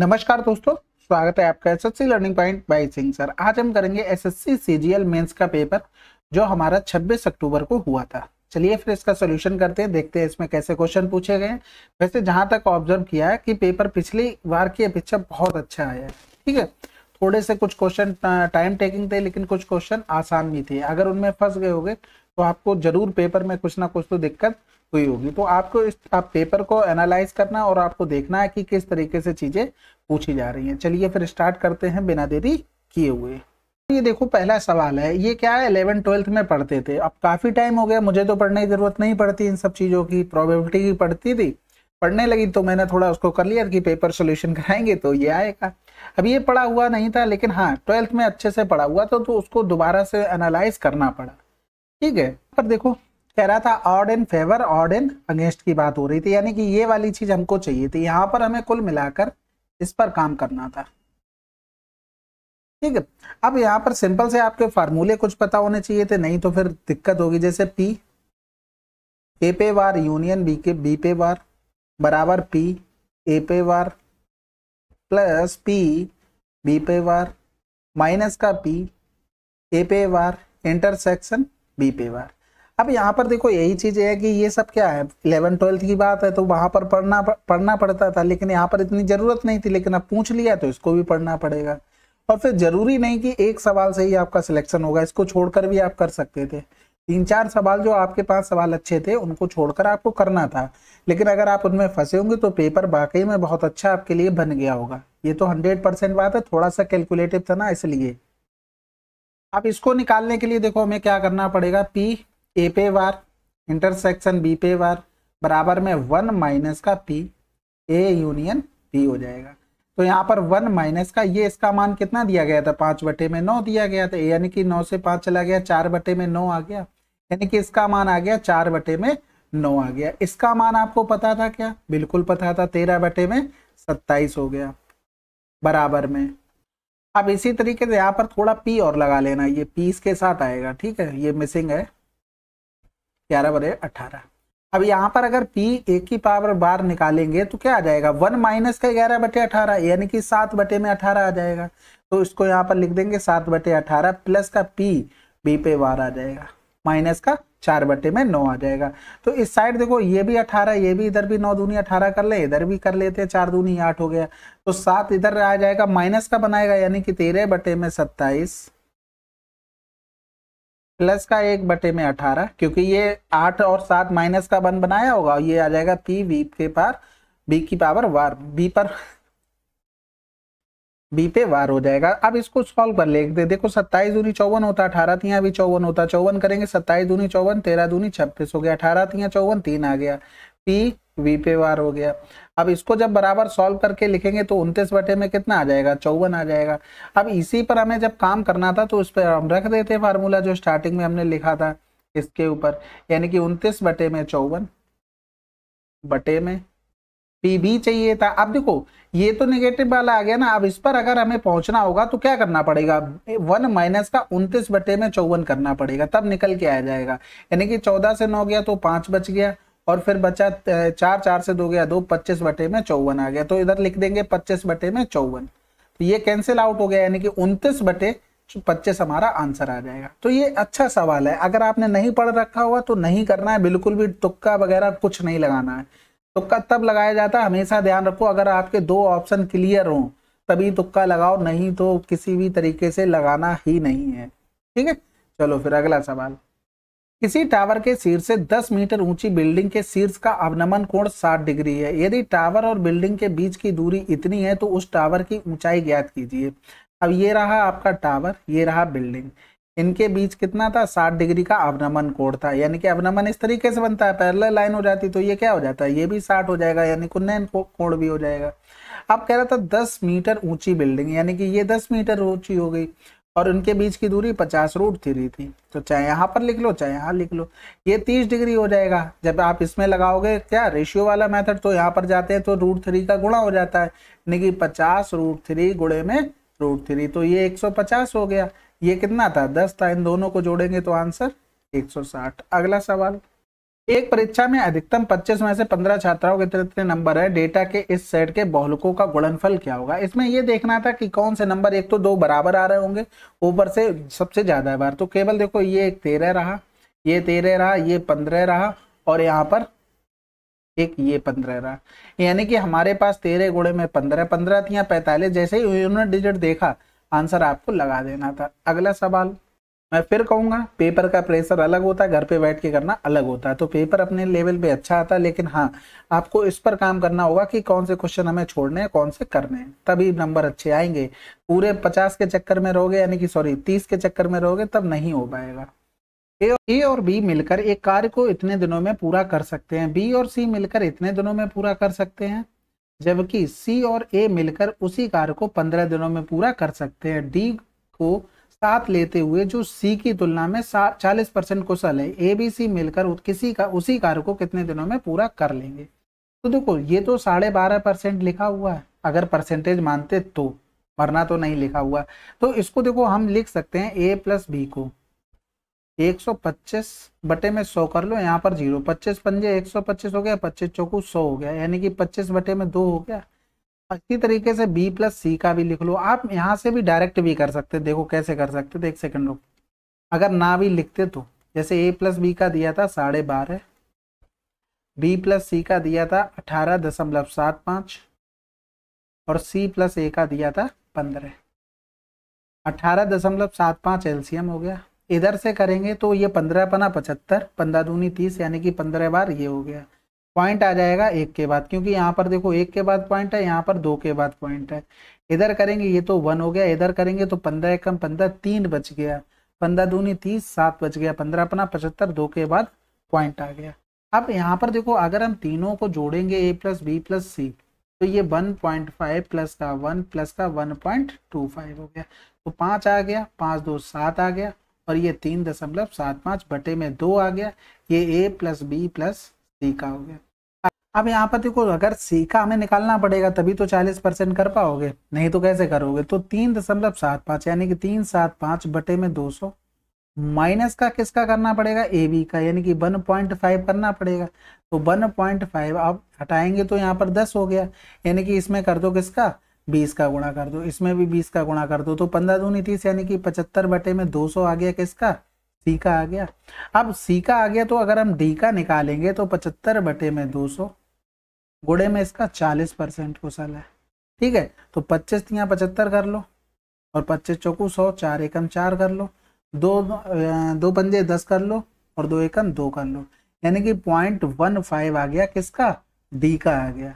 नमस्कार दोस्तों स्वागत है आपका SSC learning point by Singh sir आज हम करेंगे एसएससी सीजीएल मेंस का पेपर जो हमारा 26 अक्टूबर को हुआ था चलिए फिर इसका सोल्यूशन करते हैं देखते हैं इसमें कैसे क्वेश्चन पूछे गए वैसे जहां तक ऑब्जर्व किया है कि पेपर पिछली बार की अपेक्षा बहुत अच्छा आया है ठीक है थोड़े से कुछ क्वेश्चन टाइम टेकिंग थे लेकिन कुछ क्वेश्चन आसान भी थे अगर उनमें फंस गए होगे तो आपको जरूर पेपर में कुछ ना कुछ तो दिक्कत हुई होगी तो आपको इस आप पेपर को एनालाइज करना और आपको देखना है कि किस तरीके से चीज़ें पूछी जा रही हैं चलिए फिर स्टार्ट करते हैं बिना देरी किए हुए ये देखो पहला सवाल है ये क्या है इलेवन ट्वेल्थ में पढ़ते थे अब काफ़ी टाइम हो गया मुझे तो पढ़ने की ज़रूरत नहीं पड़ती इन सब चीज़ों की प्रॉबेबिलिटी की पड़ती थी पढ़ने लगी तो मैंने थोड़ा उसको कर लिया कि पेपर सोल्यूशन कराएंगे तो ये आएगा अब ये पढ़ा हुआ नहीं था लेकिन हाँ ट्वेल्थ में अच्छे से पढ़ा हुआ था तो उसको दोबारा से एनालाइज करना पड़ा ठीक है पर देखो कह रहा था odd in favour odd in against की बात हो रही थी यानी कि ये वाली चीज हमको चाहिए थी यहां पर हमें कुल मिलाकर इस पर काम करना था ठीक है अब यहां पर सिंपल से आपके फार्मूले कुछ पता होने चाहिए थे नहीं तो फिर दिक्कत होगी जैसे पी ए पे वार यूनियन बी के बी पे वार बराबर पी ए पे वार प्लस पी बी पे वार माइनस का पी ए पे वार इंटरसेक्शन बी पे वार अब यहाँ पर देखो यही चीज़ है कि ये सब क्या है इलेवन ट्वेल्थ की बात है तो वहाँ पर पढ़ना पढ़ना पड़ता था लेकिन यहाँ पर इतनी ज़रूरत नहीं थी लेकिन अब पूछ लिया तो इसको भी पढ़ना पड़ेगा और फिर ज़रूरी नहीं कि एक सवाल से ही आपका सिलेक्शन होगा इसको छोड़कर भी आप कर सकते थे तीन चार सवाल जो आपके पास सवाल अच्छे थे उनको छोड़कर आपको करना था लेकिन अगर आप उनमें फंसे होंगे तो पेपर वाकई में बहुत अच्छा आपके लिए बन गया होगा ये तो हंड्रेड परसेंट बात है थोड़ा सा कैलकुलेटिव था ना इसलिए अब इसको निकालने के लिए देखो हमें क्या करना पड़ेगा पी ए पे वार इंटरसेक्शन बी पे वार बराबर में वन माइनस का पी ए यूनियन पी हो जाएगा तो यहाँ पर वन माइनस का ये इसका मान कितना दिया गया था पांच बटे में नौ दिया गया था यानी कि नौ से पांच चला गया चार बटे में नौ आ गया यानी कि इसका मान आ गया चार बटे में नौ आ गया इसका मान आपको पता था क्या बिल्कुल पता था तेरह बटे में सत्ताईस हो गया बराबर में अब इसी तरीके से यहाँ पर थोड़ा पी और लगा लेना ये पीस के साथ आएगा ठीक है ये मिसिंग है ग्यारह बजे अठारह अब यहाँ पर अगर पी ए की पावर बार निकालेंगे तो क्या आ जाएगा वन माइनस का ग्यारह बटे अठारह यानी कि सात बटे में अठारह आ जाएगा तो इसको यहाँ पर लिख देंगे सात बटे अठारह प्लस का पी बी पे बार आ जाएगा माइनस का चार बटे में नौ आ जाएगा तो इस साइड देखो ये भी अठारह ये भी इधर भी नौ दूनी अठारह कर ले इधर भी कर लेते हैं चार दूनी आठ हो गया तो सात इधर आ जाएगा माइनस का बनाएगा यानी कि तेरह बटे में सत्ताईस प्लस का एक बटे में अठारह क्योंकि ये आठ और सात माइनस का बन बनाया होगा ये आ जाएगा पी वी के पार बी की पावर वार बी पर बी पे वार हो जाएगा अब इसको सॉल्व कर ले दे, देखो सत्ताईस दूनी चौवन होता अठारह तीन अभी चौवन होता चौवन करेंगे सत्ताईस दूनी चौवन तेरह दूनी छब्बीस हो गया अठारह तीन चौवन तीन आ गया पी वी पे वार हो गया अब इसको जब बराबर सॉल्व करके लिखेंगे तो उनतीस बटे में कितना आ जाएगा चौवन आ जाएगा अब इसी पर हमें जब काम करना था तो उस पर हम रख देते फार्मूला जो स्टार्टिंग में हमने लिखा था इसके ऊपर यानी कि उनतीस बटे में चौवन बटे में पी भी चाहिए था अब देखो ये तो निगेटिव वाला आ गया ना अब इस पर अगर हमें पहुंचना होगा तो क्या करना पड़ेगा वन माइनस का उनतीस बटे में चौवन करना पड़ेगा तब निकल के आ जाएगा यानी कि चौदह से नौ गया तो पांच बच गया और फिर बचा चार चार से दो गया दो पच्चीस बटे में चौवन आ गया तो इधर लिख देंगे पच्चीस बटे में चौवन तो ये कैंसिल आउट हो गया यानी कि उनतीस बटे पच्चीस हमारा आंसर आ जाएगा तो ये अच्छा सवाल है अगर आपने नहीं पढ़ रखा हुआ तो नहीं करना है बिल्कुल भी तुक्का वगैरह कुछ नहीं लगाना है तुक्का तब लगाया जाता है हमेशा ध्यान रखो अगर आपके दो ऑप्शन क्लियर हों तभी तुक्का लगाओ नहीं तो किसी भी तरीके से लगाना ही नहीं है ठीक है चलो फिर अगला सवाल किसी टावर के शीर्ष से 10 मीटर ऊंची बिल्डिंग के शीर्ष का अवनमन कोण 60 डिग्री है यदि टावर और बिल्डिंग के बीच की दूरी इतनी है तो उस टावर की ऊंचाई ज्ञात कीजिए अब ये रहा आपका टावर ये रहा बिल्डिंग इनके बीच कितना था 60 डिग्री का अवनमन कोण था यानी कि अवनमन इस तरीके से बनता है पैरल लाइन हो जाती तो ये क्या हो जाता है ये भी साठ हो जाएगा यानी कुन्नैन कोण भी हो जाएगा अब कह रहा था दस मीटर ऊंची बिल्डिंग यानी कि ये दस मीटर ऊंची हो गई और उनके बीच की दूरी पचास रूट थ्री थी तो चाहे यहाँ पर लिख लो चाहे यहाँ लिख लो ये तीस डिग्री हो जाएगा जब आप इसमें लगाओगे क्या रेशियो वाला मेथड तो यहाँ पर जाते हैं तो रूट थ्री का गुणा हो जाता है यानी कि पचास रूट थ्री गुणे में रूट थ्री तो ये एक सौ पचास हो गया ये कितना था दस था इन दोनों को जोड़ेंगे तो आंसर एक सौ साठ अगला सवाल एक परीक्षा में अधिकतम 25 में से 15 छात्राओं के इतने नंबर है डेटा के इस सेट के बहुलकों का गुणनफल क्या होगा इसमें यह देखना था कि कौन से नंबर एक तो दो बराबर आ रहे होंगे ऊपर से सबसे ज्यादा बार तो केवल देखो ये एक तेरह रहा ये तेरह रहा ये पंद्रह रहा और यहाँ पर एक ये पंद्रह रहा यानी कि हमारे पास तेरह गुड़े में पंद्रह पंद्रह थी पैंतालीस जैसे ही यूनिट डिजिट देखा आंसर आपको लगा देना था अगला सवाल मैं फिर कहूँगा पेपर का प्रेशर अलग होता है घर पे बैठ के करना अलग होता है तो पेपर अपने लेवल पे अच्छा आता है लेकिन हाँ आपको इस पर काम करना होगा कि कौन से क्वेश्चन हमें छोड़ने हैं कौन से करने हैं तभी नंबर अच्छे आएंगे पूरे पचास के चक्कर में रहोगे यानी कि सॉरी तीस के चक्कर में रहोगे तब नहीं हो पाएगा ए और बी मिलकर एक कार्य को इतने दिनों में पूरा कर सकते हैं बी और सी मिलकर इतने दिनों में पूरा कर सकते हैं जबकि सी और ए मिलकर उसी कार्य को पंद्रह दिनों में पूरा कर सकते हैं डी को साथ लेते हुए जो सी की तुलना में चालीस परसेंट कुशल है ए बी सी मिलकर किसी का उसी कार्य को कितने दिनों में पूरा कर लेंगे तो देखो ये तो साढ़े बारह परसेंट लिखा हुआ है अगर परसेंटेज मानते तो वरना तो नहीं लिखा हुआ तो इसको देखो हम लिख सकते हैं ए प्लस बी को 125 बटे में 100 कर लो यहाँ पर जीरो 25 पंजे 125 हो गया 25 चौकू 100 हो गया यानी कि 25 बटे में दो हो गया इसी तरीके से बी प्लस सी का भी लिख लो आप यहाँ से भी डायरेक्ट भी कर सकते देखो कैसे कर सकते थे एक सेकंड रुक अगर ना भी लिखते तो जैसे ए प्लस बी का दिया था साढ़े बारह बी प्लस सी का दिया था अठारह दशमलव सात पाँच और सी प्लस ए का दिया था पंद्रह अठारह दशमलव सात पाँच एल्सियम हो गया इधर से करेंगे तो ये पंद्रह पना पचहत्तर पंद्रह दूनी तीस यानी कि पंद्रह बार ये हो गया पॉइंट आ जाएगा एक के बाद क्योंकि यहाँ पर देखो एक के बाद पॉइंट है यहाँ पर दो के बाद पॉइंट है इधर करेंगे ये तो वन हो गया इधर करेंगे तो पंद्रह एकम पंद्रह तीन बच गया पंद्रह दूनी तीस सात बच गया पंद्रह अपना पचहत्तर दो के बाद पॉइंट आ गया अब यहाँ पर देखो अगर हम तीनों को जोड़ेंगे A plus B plus C तो ये वन पॉइंट फाइव प्लस का वन प्लस का वन पॉइंट टू फाइव हो गया तो पाँच आ गया पाँच दो सात आ गया और ये तीन दशमलव सात पाँच बटे में दो आ गया ये A plus B plus C का हो गया अब यहाँ पर देखो अगर सीखा हमें निकालना पड़ेगा तभी तो 40 परसेंट कर पाओगे नहीं तो कैसे करोगे तो तीन दशमलव सात पाँच यानी कि तीन सात पाँच बटे में दो सौ माइनस का किसका करना पड़ेगा ए बी का यानी कि वन पॉइंट फाइव करना पड़ेगा तो वन पॉइंट फाइव आप हटाएंगे तो यहाँ पर दस हो गया यानी कि इसमें कर दो किसका बीस का गुणा कर दो इसमें भी बीस का गुणा कर दो तो पंद्रह दूनी तीस यानी कि पचहत्तर बटे में दो सौ आ गया किसका सी का आ गया अब सी का आ गया तो अगर हम डी का निकालेंगे तो पचहत्तर बटे में दो सौ गुड़े में इसका चालीस परसेंट कुशल है ठीक है तो पच्चीस तिया पचहत्तर कर लो और पच्चीस चौकू सौ चार एकम चार कर लो दो दो पंजे दस कर लो और दो एकम दो कर लो यानी कि पॉइंट वन फाइव आ गया किसका डी का आ गया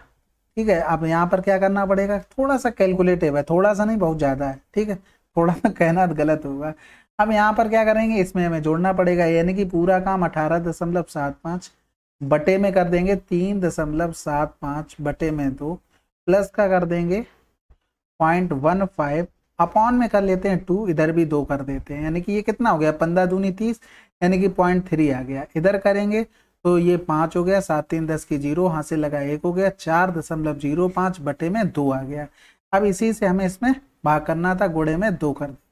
ठीक है अब यहाँ पर क्या करना पड़ेगा थोड़ा सा कैलकुलेटिव है थोड़ा सा नहीं बहुत ज़्यादा है ठीक है थोड़ा सा कहना गलत होगा अब यहाँ पर क्या करेंगे इसमें हमें जोड़ना पड़ेगा यानी कि पूरा काम अठारह दशमलव सात पाँच बटे में कर देंगे तीन दशमलव सात पाँच बटे में दो तो प्लस का कर देंगे पॉइंट वन फाइव अपॉन में कर लेते हैं टू इधर भी दो कर देते हैं यानी कि ये कितना हो गया पंद्रह दूनी तीस यानी कि पॉइंट थ्री आ गया इधर करेंगे तो ये पाँच हो गया सात तीन दस की जीरो हाथ से लगा एक हो गया चार दशमलव जीरो पाँच बटे में दो आ गया अब इसी से हमें इसमें भाग करना था गुड़े में दो कर देते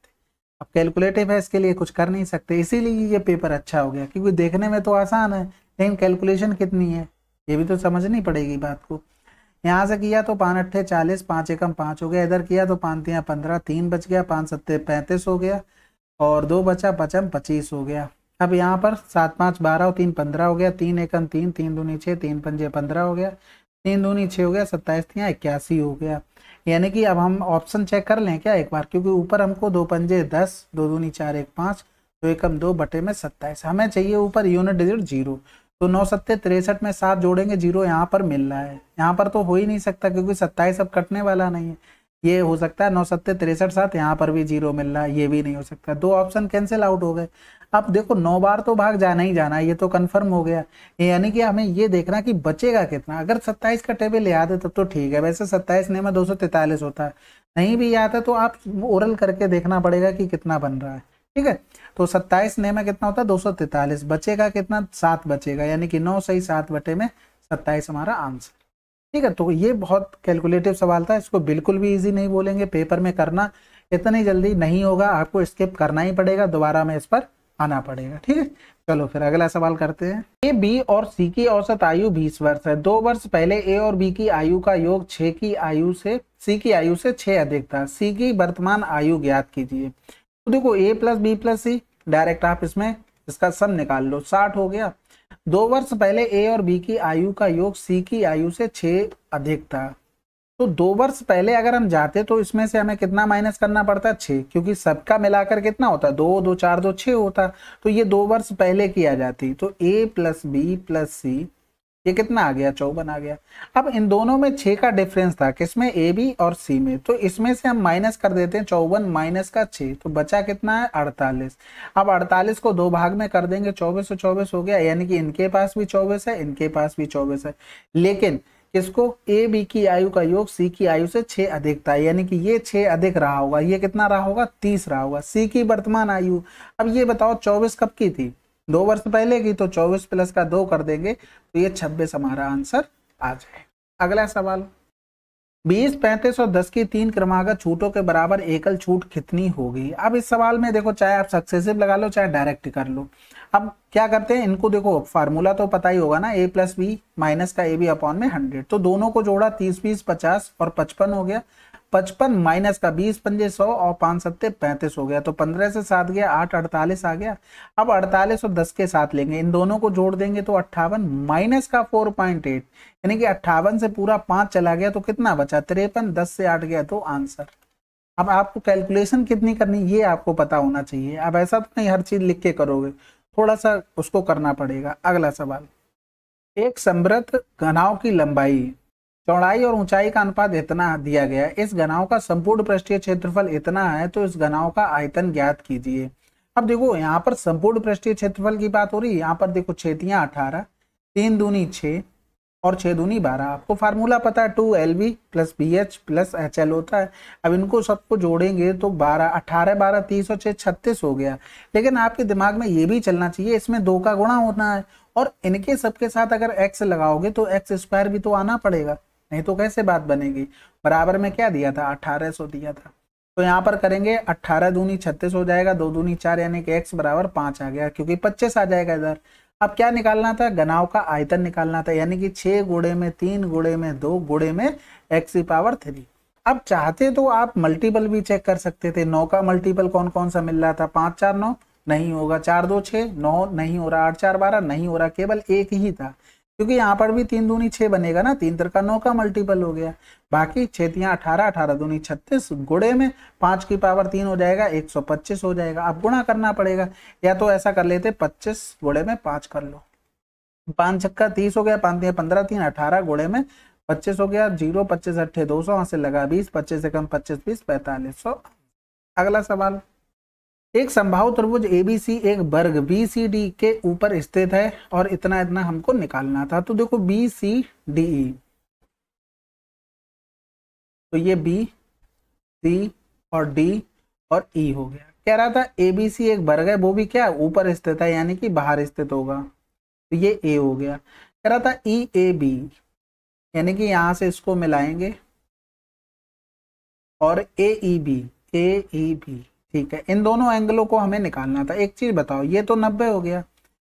अब कैलकुलेटिव है इसके लिए कुछ कर नहीं सकते इसीलिए ये पेपर अच्छा हो गया क्योंकि देखने में तो आसान है सेम कैलकुलेशन कितनी है ये भी तो समझनी पड़ेगी बात को यहाँ से किया तो पाँच अट्ठे चालीस पाँच एकम पाँच हो गया इधर किया तो पाँच तिया पंद्रह तीन बच गया पाँच सत्ते पैंतीस हो गया और दो बचा पचम पच्चीस हो गया अब यहाँ पर सात पाँच बारह और तीन पंद्रह हो गया तीन एकम तीन तीन दूनी छः तीन पंजे पंद्रह हो गया तीन दूनी छः हो गया सत्ताईस तिया इक्यासी हो गया यानी कि अब हम ऑप्शन चेक कर लें क्या एक बार क्योंकि ऊपर हमको दो पंजे दस दो दूनी चार एक पाँच दो एकम दो बटे में सत्ताईस हमें चाहिए ऊपर यूनिट डिजिट जीरो तो नौ सत्ते तिरसठ में सात जोड़ेंगे जीरो यहाँ पर मिल रहा है यहाँ पर तो हो ही नहीं सकता क्योंकि सत्ताईस अब कटने वाला नहीं है ये हो सकता है नौ सत्ते तिरसठ सात यहाँ पर भी जीरो मिल रहा है ये भी नहीं हो सकता दो ऑप्शन कैंसिल आउट हो गए अब देखो नौ बार तो भाग जाना ही जाना ये तो कन्फर्म हो गया यानी कि हमें ये देखना कि बचेगा कितना अगर सत्ताईस का टेबल याद है तब तो ठीक है वैसे सत्ताईस नहीं में दो होता है नहीं भी याद है तो आप ओरल करके देखना पड़ेगा कि कितना बन रहा है ठीक है तो सत्ताईस ने में कितना होता है दो सौ तैतालीस बचेगा कितना सात बचेगा यानी कि नौ सही सात बटे में सत्ताईस हमारा आंसर ठीक है तो ये बहुत कैलकुलेटिव सवाल था इसको बिल्कुल भी इजी नहीं बोलेंगे पेपर में करना इतनी जल्दी नहीं होगा आपको स्किप करना ही पड़ेगा दोबारा में इस पर आना पड़ेगा ठीक है चलो फिर अगला सवाल करते हैं ए बी और सी की औसत आयु 20 वर्ष है दो वर्ष पहले ए और बी की आयु का योग 6 की आयु से सी की आयु से 6 अधिक था सी की वर्तमान आयु ज्ञात कीजिए तो देखो A plus B plus C direct आप इसमें इसका सम निकाल लो साठ हो गया दो वर्ष पहले ए और बी की आयु का योग सी की आयु से छः अधिक था तो दो वर्ष पहले अगर हम जाते तो इसमें से हमें कितना माइनस करना पड़ता है छः क्योंकि सबका मिलाकर कितना होता है दो दो चार दो छः होता तो ये दो वर्ष पहले किया जाती तो A plus B plus C ये कितना आ गया चौवन आ गया अब इन दोनों में छः का डिफरेंस था किसमें ए बी और सी में तो इसमें से हम माइनस कर देते हैं चौवन माइनस का छः तो बचा कितना है अड़तालीस अब अड़तालीस को दो भाग में कर देंगे चौबीस और चौबीस हो गया यानी कि इनके पास भी चौबीस है इनके पास भी चौबीस है लेकिन इसको ए बी की आयु का योग सी की आयु से छह अधिक था यानी कि ये छह अधिक रहा होगा ये कितना रहा होगा तीस रहा होगा सी की वर्तमान आयु अब ये बताओ चौबीस कब की थी दो वर्ष पहले की तो चौबीस प्लस का दो कर देंगे तो ये छब्बीस हमारा आंसर आ जाए अगला सवाल बीस पैंतीस और दस की तीन क्रमागत छूटों के बराबर एकल छूट कितनी होगी अब इस सवाल में देखो चाहे आप सक्सेसिव लगा लो चाहे डायरेक्ट कर लो अब क्या करते हैं इनको देखो फार्मूला तो पता ही होगा ना ए प्लस बी माइनस का ए बी अपॉन में हंड्रेड तो दोनों को जोड़ा तीस बीस पचास और पचपन हो गया पचपन माइनस का बीस पंजे सौ और पांच सत्ते पैंतीस हो गया तो पंद्रह से सात गया आठ अड़तालीस आ गया अब अड़तालीस और दस के साथ लेंगे इन दोनों को जोड़ देंगे तो अट्ठावन माइनस का फोर पॉइंट एट यानी कि अट्ठावन से पूरा पांच चला गया तो कितना बचा तिरपन दस से आठ गया तो आंसर अब आपको कैलकुलेशन कितनी करनी ये आपको पता होना चाहिए अब ऐसा तो नहीं हर चीज़ लिख के करोगे थोड़ा सा उसको करना पड़ेगा अगला सवाल एक समृद्ध घनाव की लंबाई चौड़ाई और ऊंचाई का अनुपात इतना दिया गया इस घनाव का संपूर्ण पृष्ठीय क्षेत्रफल इतना है तो इस घनाव का आयतन ज्ञात कीजिए अब देखो यहाँ पर संपूर्ण पृष्ठीय क्षेत्रफल की बात हो रही है यहाँ पर देखो छेतियां अठारह तीन दूनी छ और छह दूनी बारह आपको फार्मूला पता है two L B plus B H plus H L होता है अब इनको सबको जोड़ेंगे तो बारह अठारह बारह तीस और छह छत्तीस हो गया लेकिन आपके दिमाग में ये भी चलना चाहिए इसमें दो का गुणा होना है और इनके सबके साथ अगर एक्स लगाओगे तो एक्स स्क्वायर भी तो आना पड़ेगा नहीं तो कैसे बात बनेगी बराबर में क्या दिया था अट्ठारह सौ दिया था तो यहाँ पर करेंगे अट्ठारह दूनी छत्तीस हो जाएगा दो दूनी चार यानी कि एक्स बराबर पाँच आ गया क्योंकि पच्चीस आ जाएगा इधर अब क्या निकालना था गनाव का आयतन निकालना था यानी कि छः गुड़े में तीन गुड़े में दो गुड़े में एक्स की पावर थ्री अब चाहते तो आप मल्टीपल भी चेक कर सकते थे नौ का मल्टीपल कौन कौन सा मिल रहा था पाँच चार नौ नहीं होगा चार दो छः नौ नहीं हो रहा आठ चार बारह नहीं हो रहा केवल एक ही था क्योंकि यहाँ पर भी तीन दूनी छः बनेगा ना तीन तरह का नौ का मल्टीपल हो गया बाकी छेतियाँ अठारह अठारह दूनी छत्तीस गुड़े में पाँच की पावर तीन हो जाएगा एक सौ पच्चीस हो जाएगा अब गुणा करना पड़ेगा या तो ऐसा कर लेते पच्चीस गुड़े में पाँच कर लो पाँच छक्का तीस हो गया पाँच पंद्रह तीन अठारह गुड़े में पच्चीस हो गया जीरो पच्चीस अट्ठे दो सौ वहाँ से लगा बीस पच्चीस से कम पच्चीस बीस पैंतालीस सौ अगला सवाल एक संभाव त्रिभुज ए बी सी एक वर्ग बी सी डी के ऊपर स्थित है और इतना इतना हमको निकालना था तो देखो बी सी डी ई तो ये बी सी और डी और ई e हो गया कह रहा था ए बी सी एक वर्ग है वो भी क्या ऊपर स्थित है यानी कि बाहर स्थित होगा तो ये ए हो गया कह रहा था ई ए बी यानी कि यहां से इसको मिलाएंगे और ए ई बी ए ई बी ठीक है इन दोनों एंगलों को हमें निकालना था एक चीज़ बताओ ये तो नब्बे हो गया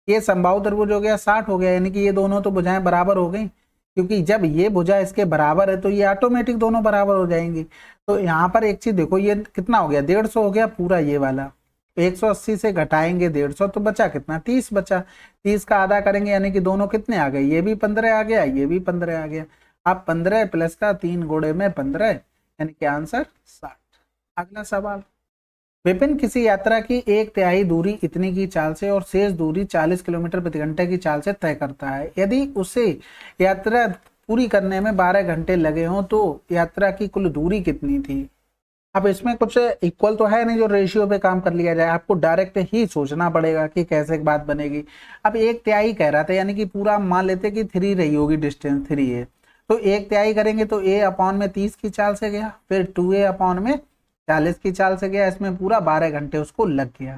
ये संभाव त्रिभुज हो गया साठ हो गया यानी कि ये दोनों तो भुजाएं बराबर हो गई क्योंकि जब ये भुजा इसके बराबर है तो ये ऑटोमेटिक दोनों बराबर हो जाएंगे तो यहाँ पर एक चीज़ देखो ये कितना हो गया डेढ़ सौ हो गया पूरा ये वाला 180 से घटाएंगे 150 तो बचा कितना 30 बचा 30 का आधा करेंगे यानी कि दोनों कितने आ गए ये भी 15 आ गया ये भी 15 आ गया अब 15 प्लस का तीन घोड़े में 15 यानी कि आंसर 60 अगला सवाल विपिन किसी यात्रा की एक तिहाई दूरी इतने की चाल से और शेष दूरी 40 किलोमीटर प्रति घंटे की चाल से तय करता है यदि उसे यात्रा पूरी करने में 12 घंटे लगे हों तो यात्रा की कुल दूरी कितनी थी अब इसमें कुछ इक्वल तो है नहीं जो रेशियो पे काम कर लिया जाए आपको डायरेक्ट ही सोचना पड़ेगा कि कैसे एक बात बनेगी अब एक त्याई कह रहा था यानी कि पूरा मान लेते कि थ्री रही होगी डिस्टेंस थ्री ए तो एक त्याई करेंगे तो ए अपॉन में तीस की चाल से गया फिर टू ए अपॉन में चालीस की चाल से गया इसमें पूरा बारह घंटे उसको लग गया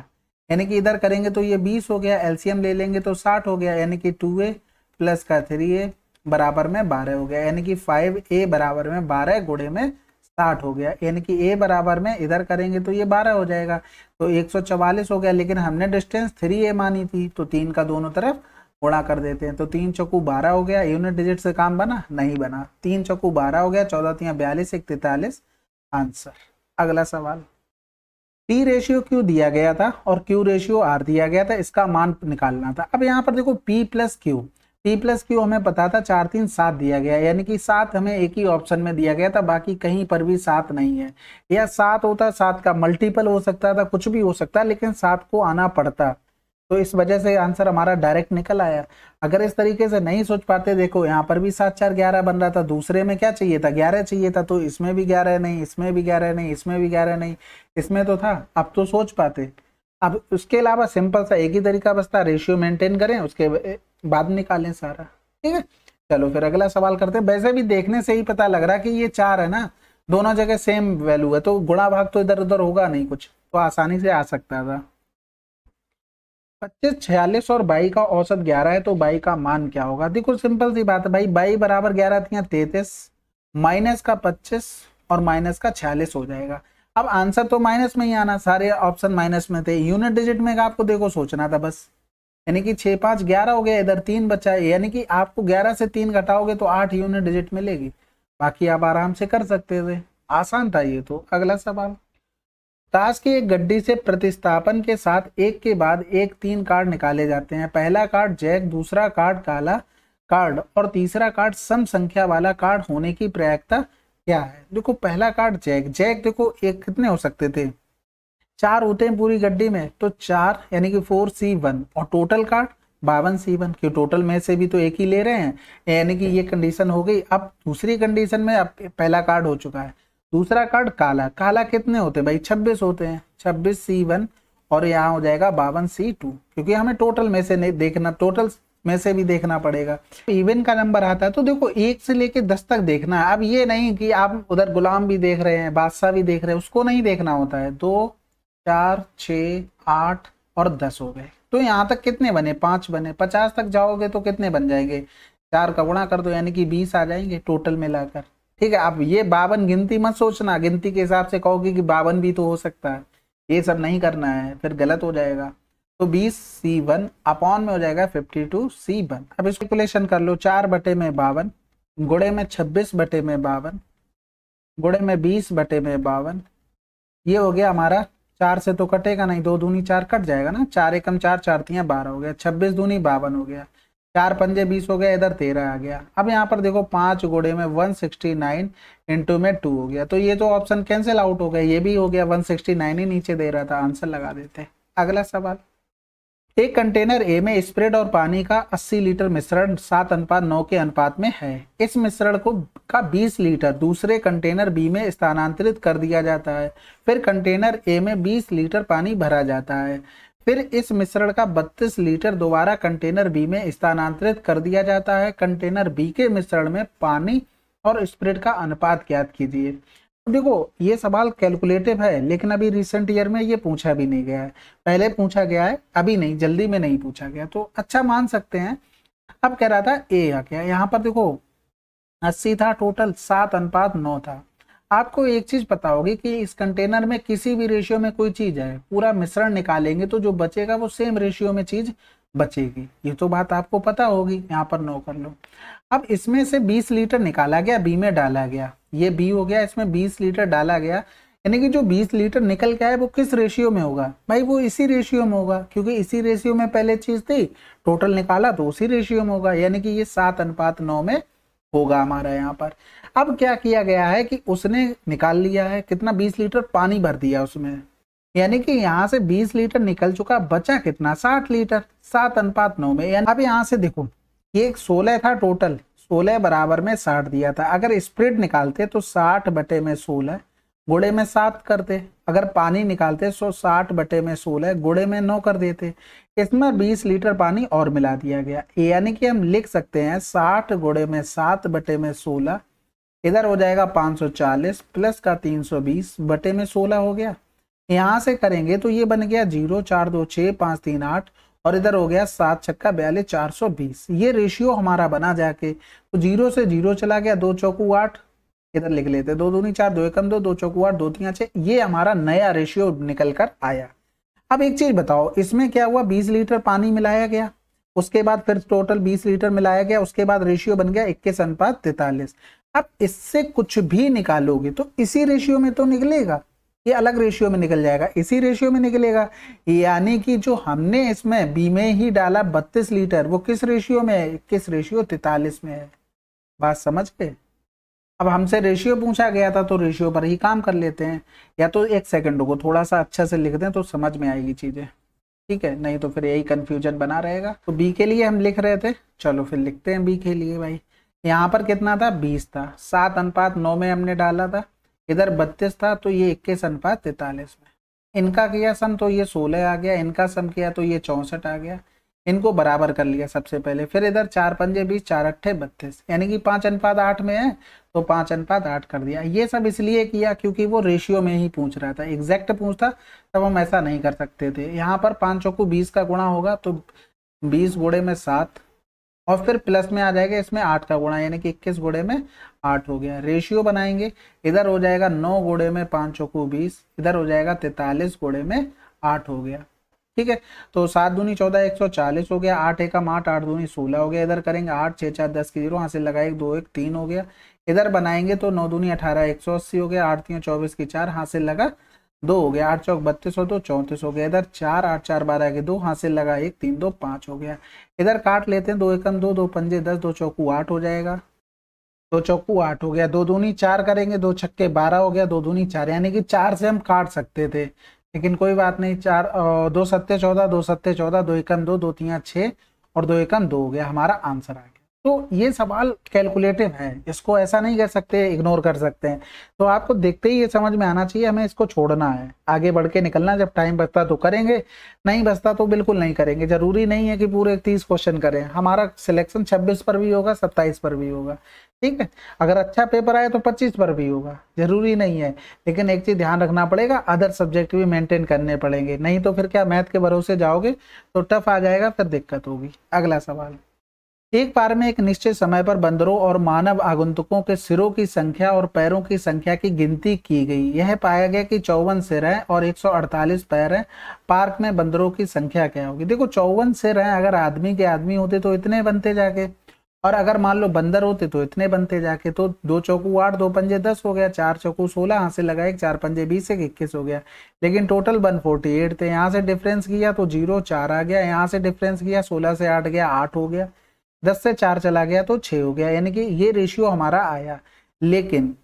यानी कि इधर करेंगे तो ये बीस हो गया एलसीएम ले लेंगे तो साठ हो गया यानी कि टू ए प्लस का थ्री ए बराबर में बारह हो गया यानी कि फाइव ए बराबर में बारह गुड़े में साठ हो गया यानी कि ए बराबर में इधर करेंगे तो ये बारह हो जाएगा तो एक सौ चवालीस हो गया लेकिन हमने डिस्टेंस थ्री ए मानी थी तो तीन का दोनों तरफ गुणा कर देते हैं तो तीन चौकू बारह हो गया यूनिट डिजिट से काम बना नहीं बना तीन चौकू बारह हो गया चौदह तिया बयालीस एक तैतालीस आंसर अगला सवाल पी रेशियो क्यू दिया गया था और क्यू रेशियो आर दिया गया था इसका मान निकालना था अब यहाँ पर देखो P plus Q P plus Q हमें पता था चार तीन सात दिया गया यानी कि सात हमें एक ही ऑप्शन में दिया गया था बाकी कहीं पर भी सात नहीं है या सात होता सात का मल्टीपल हो सकता था कुछ भी हो सकता लेकिन सात को आना पड़ता तो इस वजह से आंसर हमारा डायरेक्ट निकल आया अगर इस तरीके से नहीं सोच पाते देखो यहाँ पर भी सात चार ग्यारह बन रहा था दूसरे में क्या चाहिए था ग्यारह चाहिए था तो इसमें भी ग्यारह नहीं इसमें भी ग्यारह नहीं इसमें भी ग्यारह नहीं इसमें तो था अब तो सोच पाते अब उसके अलावा सिंपल सा एक ही तरीका बसता रेशियो मेंटेन करें उसके बाद निकालें सारा ठीक है चलो फिर अगला सवाल करते हैं वैसे भी देखने से ही पता लग रहा कि ये चार है ना दोनों जगह सेम वैल्यू है तो गुणा भाग तो इधर उधर होगा नहीं कुछ तो आसानी से आ सकता था पच्चीस छियालीस और बाई का औसत ग्यारह है तो बाई का मान क्या होगा देखो सिंपल सी बात है भाई बाई बराबर ग्यारह थी तैतीस माइनस का पच्चीस और माइनस का छियालीस हो जाएगा अब आंसर तो माइनस में ही आना सारे ऑप्शन माइनस में थे यूनिट डिजिट में आपको देखो सोचना था बस यानी कि छः पाँच ग्यारह हो गया इधर तीन बचा है यानी कि आपको ग्यारह से तीन घटाओगे तो आठ यूनिट डिजिट मिलेगी बाकी आप आराम से कर सकते थे आसान था ये तो अगला सवाल ताश की एक गड्डी से प्रतिस्थापन के साथ एक के बाद एक तीन कार्ड निकाले जाते हैं पहला कार्ड जैक दूसरा कार्ड काला कार्ड और तीसरा कार्ड सम संख्या वाला कार्ड होने की प्रायिकता क्या है देखो पहला कार्ड जैक जैक देखो एक कितने हो सकते थे चार होते हैं पूरी गड्डी में तो चार यानी कि फोर सी वन और टोटल कार्ड बावन सी वन क्यों टोटल में से भी तो एक ही ले रहे हैं यानी कि ये कंडीशन हो गई अब दूसरी कंडीशन में अब पहला कार्ड हो चुका है दूसरा कार्ड काला काला कितने होते हैं भाई छब्बीस होते हैं छब्बीस सी वन और यहाँ हो जाएगा बावन सी टू क्योंकि हमें टोटल में से नहीं देखना टोटल में से भी देखना पड़ेगा इवन का नंबर आता है तो देखो एक से लेके दस तक देखना है अब ये नहीं कि आप उधर गुलाम भी देख रहे हैं बादशाह भी देख रहे हैं उसको नहीं देखना होता है दो चार छ आठ और दस हो गए तो यहाँ तक कितने बने पाँच बने पचास तक जाओगे तो कितने बन जाएंगे चार का गुणा कर दो यानी कि बीस आ जाएंगे टोटल मिलाकर ठीक है आप ये बावन गिनती मत सोचना गिनती के हिसाब से कहोगे कि बावन भी तो हो सकता है ये सब नहीं करना है फिर गलत हो जाएगा तो बीस सी वन अपॉन में हो जाएगा फिफ्टी टू सी वन अब स्पेकुलेशन कर लो चार बटे में बावन गुड़े में छब्बीस बटे में बावन गुड़े में बीस बटे में बावन ये हो गया हमारा चार से तो कटेगा नहीं दो दूनी चार कट जाएगा ना चार एकम चार चारतियाँ बारह हो गया छब्बीस दूनी बावन हो गया चार पंजे बीस हो गया इधर तेरह आ गया अब यहाँ पर देखो पांच घोड़े में वन सिक्सटी नाइन इंटू में टू हो गया तो ये तो ऑप्शन कैंसिल आउट हो गया ये भी हो गया वन सिक्सटी नाइन ही नीचे दे रहा था आंसर लगा देते अगला सवाल एक कंटेनर ए में स्प्रेड और पानी का अस्सी लीटर मिश्रण सात अनुपात नौ के अनुपात में है इस मिश्रण को का बीस लीटर दूसरे कंटेनर बी में स्थानांतरित कर दिया जाता है फिर कंटेनर ए में बीस लीटर पानी भरा जाता है फिर इस मिश्रण का 32 लीटर दोबारा कंटेनर बी में स्थानांतरित कर दिया जाता है कंटेनर बी के मिश्रण में पानी और स्प्रिट का अनुपात ज्ञात कीजिए देखो ये सवाल कैलकुलेटिव है लेकिन अभी रिसेंट ईयर में ये पूछा भी नहीं गया है पहले पूछा गया है अभी नहीं जल्दी में नहीं पूछा गया तो अच्छा मान सकते हैं अब कह रहा था ए आ गया यहाँ पर देखो अस्सी था टोटल सात अनुपात नौ था आपको एक चीज पता होगी कि इस कंटेनर में किसी भी रेशियो में कोई चीज है पूरा मिश्रण निकालेंगे तो जो बचेगा वो सेम रेशियो में चीज बचेगी ये तो बात आपको पता होगी यहाँ पर नो कर लो अब इसमें से 20 लीटर निकाला गया बी में डाला गया ये बी हो गया इसमें 20 लीटर डाला गया यानी कि जो 20 लीटर निकल के आए वो किस रेशियो में होगा भाई वो इसी रेशियो में होगा क्योंकि इसी रेशियो में पहले चीज थी टोटल निकाला तो उसी रेशियो में होगा यानी कि ये सात अनुपात नौ में होगा हमारा यहाँ पर अब क्या किया गया है कि उसने निकाल लिया है कितना 20 लीटर पानी भर दिया उसमें यानी कि यहाँ से 20 लीटर निकल चुका बचा कितना 60 लीटर सात अनुपात नौ में अब यहाँ से देखो ये एक सोलह था टोटल सोलह बराबर में साठ दिया था अगर स्प्रिड निकालते तो साठ बटे में सोलह गुड़े में सात करते अगर पानी निकालते सो तो साठ बटे में सोलह गुड़े में नौ कर देते इसमें 20 लीटर पानी और मिला दिया गया यानी कि हम लिख सकते हैं साठ गुड़े में सात बटे में सोलह इधर हो जाएगा 540 प्लस का 320 बटे में 16 हो गया यहाँ से करेंगे तो ये बन गया जीरो चार दो छः पाँच तीन आठ और इधर हो गया सात छक्का बयालीस चार सौ बीस ये रेशियो हमारा बना जाके तो जीरो से जीरो चला गया दो चौकू आठ इधर लिख लेते दो दूनी चार दो एकम दो दो चौकू आठ दो तीन छः ये हमारा नया रेशियो निकल कर आया अब एक चीज बताओ इसमें क्या हुआ बीस लीटर पानी मिलाया गया उसके बाद फिर टोटल 20 लीटर मिलाया गया उसके बाद रेशियो बन गया इक्कीस अनुपात तैतालीस अब इससे कुछ भी निकालोगे तो इसी रेशियो में तो निकलेगा ये अलग रेशियो में निकल जाएगा इसी रेशियो में निकलेगा यानी कि जो हमने इसमें बी में ही डाला बत्तीस लीटर वो किस रेशियो में है इक्कीस रेशियो तैतालीस में है बात समझ के अब हमसे रेशियो पूछा गया था तो रेशियो पर ही काम कर लेते हैं या तो एक सेकंड को थोड़ा सा अच्छा से लिख दें तो समझ में आएगी चीज़ें ठीक है नहीं तो फिर यही कन्फ्यूजन बना रहेगा तो बी के लिए हम लिख रहे थे चलो फिर लिखते हैं बी के लिए भाई यहाँ पर कितना था बीस था सात अनुपात नौ में हमने डाला था इधर बत्तीस था तो ये इक्कीस अनुपात तैतालीस में इनका किया सम तो ये सोलह आ गया इनका सम किया तो ये चौंसठ आ गया इनको बराबर कर लिया सबसे पहले फिर इधर चार पंजे बीस चार अट्ठे बत्तीस यानी कि पाँच अनुपात आठ में है तो पाँच अनुपात आठ कर दिया ये सब इसलिए किया क्योंकि वो रेशियो में ही पूछ रहा था एग्जैक्ट पूछता तब हम ऐसा नहीं कर सकते थे यहाँ पर पाँच को बीस का गुणा होगा तो बीस गुड़े में सात और फिर प्लस में आ जाएगा इसमें आठ का गुणा यानी कि इक्कीस गुड़े में आठ हो गया रेशियो बनाएंगे इधर हो जाएगा नौ गुड़े में पाँच चौकू बीस इधर हो जाएगा तैतालीस गुड़े में आठ हो गया ठीक है तो सात दूनी चौदह एक सौ चालीस हो गया आठ एकम आठ आठ दूनी सोलह हो गया इधर करेंगे आठ छः चार दस की जीरो हासिल से लगाए दो एक तीन हो गया इधर बनाएंगे तो नौ दूनी अठारह एक सौ अस्सी हो गया आठ तीन चौबीस की चार हाथ से लगा दो हो गया आठ चौक बत्तीस हो दो चौंतीस हो गया इधर चार आठ चार बारह के दो हाथ से लगा एक तीन दो पाँच हो गया इधर काट लेते हैं दो एकम दो दो पंजे दस दो चौकू आठ हो जाएगा दो चौकू आठ हो गया दो दूनी चार करेंगे दो छक्के बारह हो गया दो दूनी चार यानी कि चार से हम काट सकते थे लेकिन कोई बात नहीं चार दो सत्ते चौदह दो सत्ते चौदह दो एकम दो दो तीन छः और दो एकम दो हो गया हमारा आंसर आ गया तो ये सवाल कैलकुलेटिव है इसको ऐसा नहीं कर सकते इग्नोर कर सकते हैं तो आपको देखते ही ये समझ में आना चाहिए हमें इसको छोड़ना है आगे बढ़ के निकलना जब टाइम बचता तो करेंगे नहीं बचता तो बिल्कुल नहीं करेंगे जरूरी नहीं है कि पूरे तीस क्वेश्चन करें हमारा सिलेक्शन छब्बीस पर भी होगा सत्ताईस पर भी होगा ठीक है अगर अच्छा पेपर आया तो 25 पर भी होगा जरूरी नहीं है लेकिन एक चीज़ ध्यान रखना पड़ेगा अदर सब्जेक्ट भी मेंटेन करने पड़ेंगे नहीं तो फिर क्या मैथ के भरोसे जाओगे तो टफ आ जाएगा फिर दिक्कत होगी अगला सवाल एक बार में एक निश्चित समय पर बंदरों और मानव आगंतुकों के सिरों की संख्या और पैरों की संख्या की गिनती की गई यह पाया गया कि चौवन सिर हैं और 148 पैर हैं पार्क में बंदरों की संख्या क्या होगी देखो चौवन सिर हैं अगर आदमी के आदमी होते तो इतने बनते जाके और अगर मान लो बंदर होते तो इतने बनते जाके तो दो चौकू आठ दो पंजे दस हो गया चार चौकू सोलह यहाँ से लगा एक चार पंजे बीस एक इक्कीस हो गया लेकिन टोटल वन फोर्टी एट थे यहाँ से डिफरेंस किया तो जीरो चार आ गया यहाँ से डिफरेंस किया सोलह से आठ गया आठ हो गया दस से चार चला गया तो छः हो गया यानी कि ये रेशियो हमारा आया लेकिन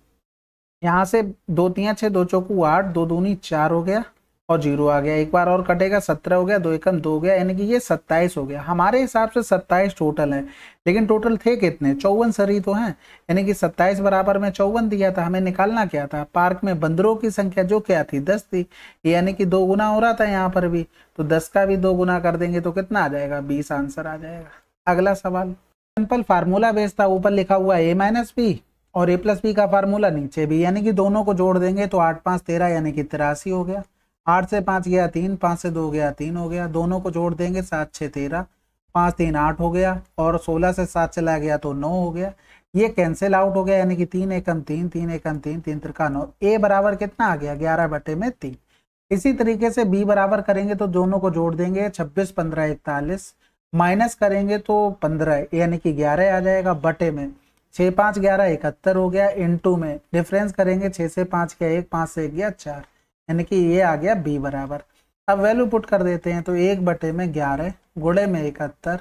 यहाँ से दो तिया छः दो चौकू आठ दो दूनी चार हो गया और जीरो आ गया एक बार और कटेगा सत्रह हो गया दो एकम दो हो गया यानी कि ये सत्ताईस हो गया हमारे हिसाब से सत्ताईस टोटल है लेकिन टोटल थे कितने चौवन सरी तो हैं यानी कि सत्ताईस बराबर में चौवन दिया था हमें निकालना क्या था पार्क में बंदरों की संख्या जो क्या थी दस थी यानी कि दो गुना हो रहा था यहाँ पर भी तो दस का भी दो गुना कर देंगे तो कितना आ जाएगा बीस आंसर आ जाएगा अगला सवाल सिंपल फार्मूला बेस था ऊपर लिखा हुआ ए माइनस बी और ए प्लस बी का फार्मूला नीचे भी यानी कि दोनों को जोड़ देंगे तो आठ पाँच तेरह यानी कि तिरासी हो गया आठ से पाँच गया तीन पाँच से दो गया तीन हो गया दोनों को जोड़ देंगे सात छः तेरह पाँच तीन आठ हो गया और सोलह से सात चला गया तो नौ हो गया ये कैंसिल आउट हो गया यानी कि तीन एकम तीन तीन एकम तीन तीन त्रिका नौ ए बराबर कितना आ गया ग्यारह बटे में तीन इसी तरीके से बी बराबर करेंगे तो दोनों को जोड़ देंगे छब्बीस पंद्रह इकतालीस माइनस करेंगे तो पंद्रह यानी कि ग्यारह आ जाएगा बटे में छः पाँच ग्यारह इकहत्तर हो गया टू में डिफरेंस करेंगे छः से पाँच क्या एक पाँच से एक गया चार यानी कि ये आ गया बी बराबर अब वैल्यू पुट कर देते हैं तो एक बटे में ग्यारह गुड़े में इकहत्तर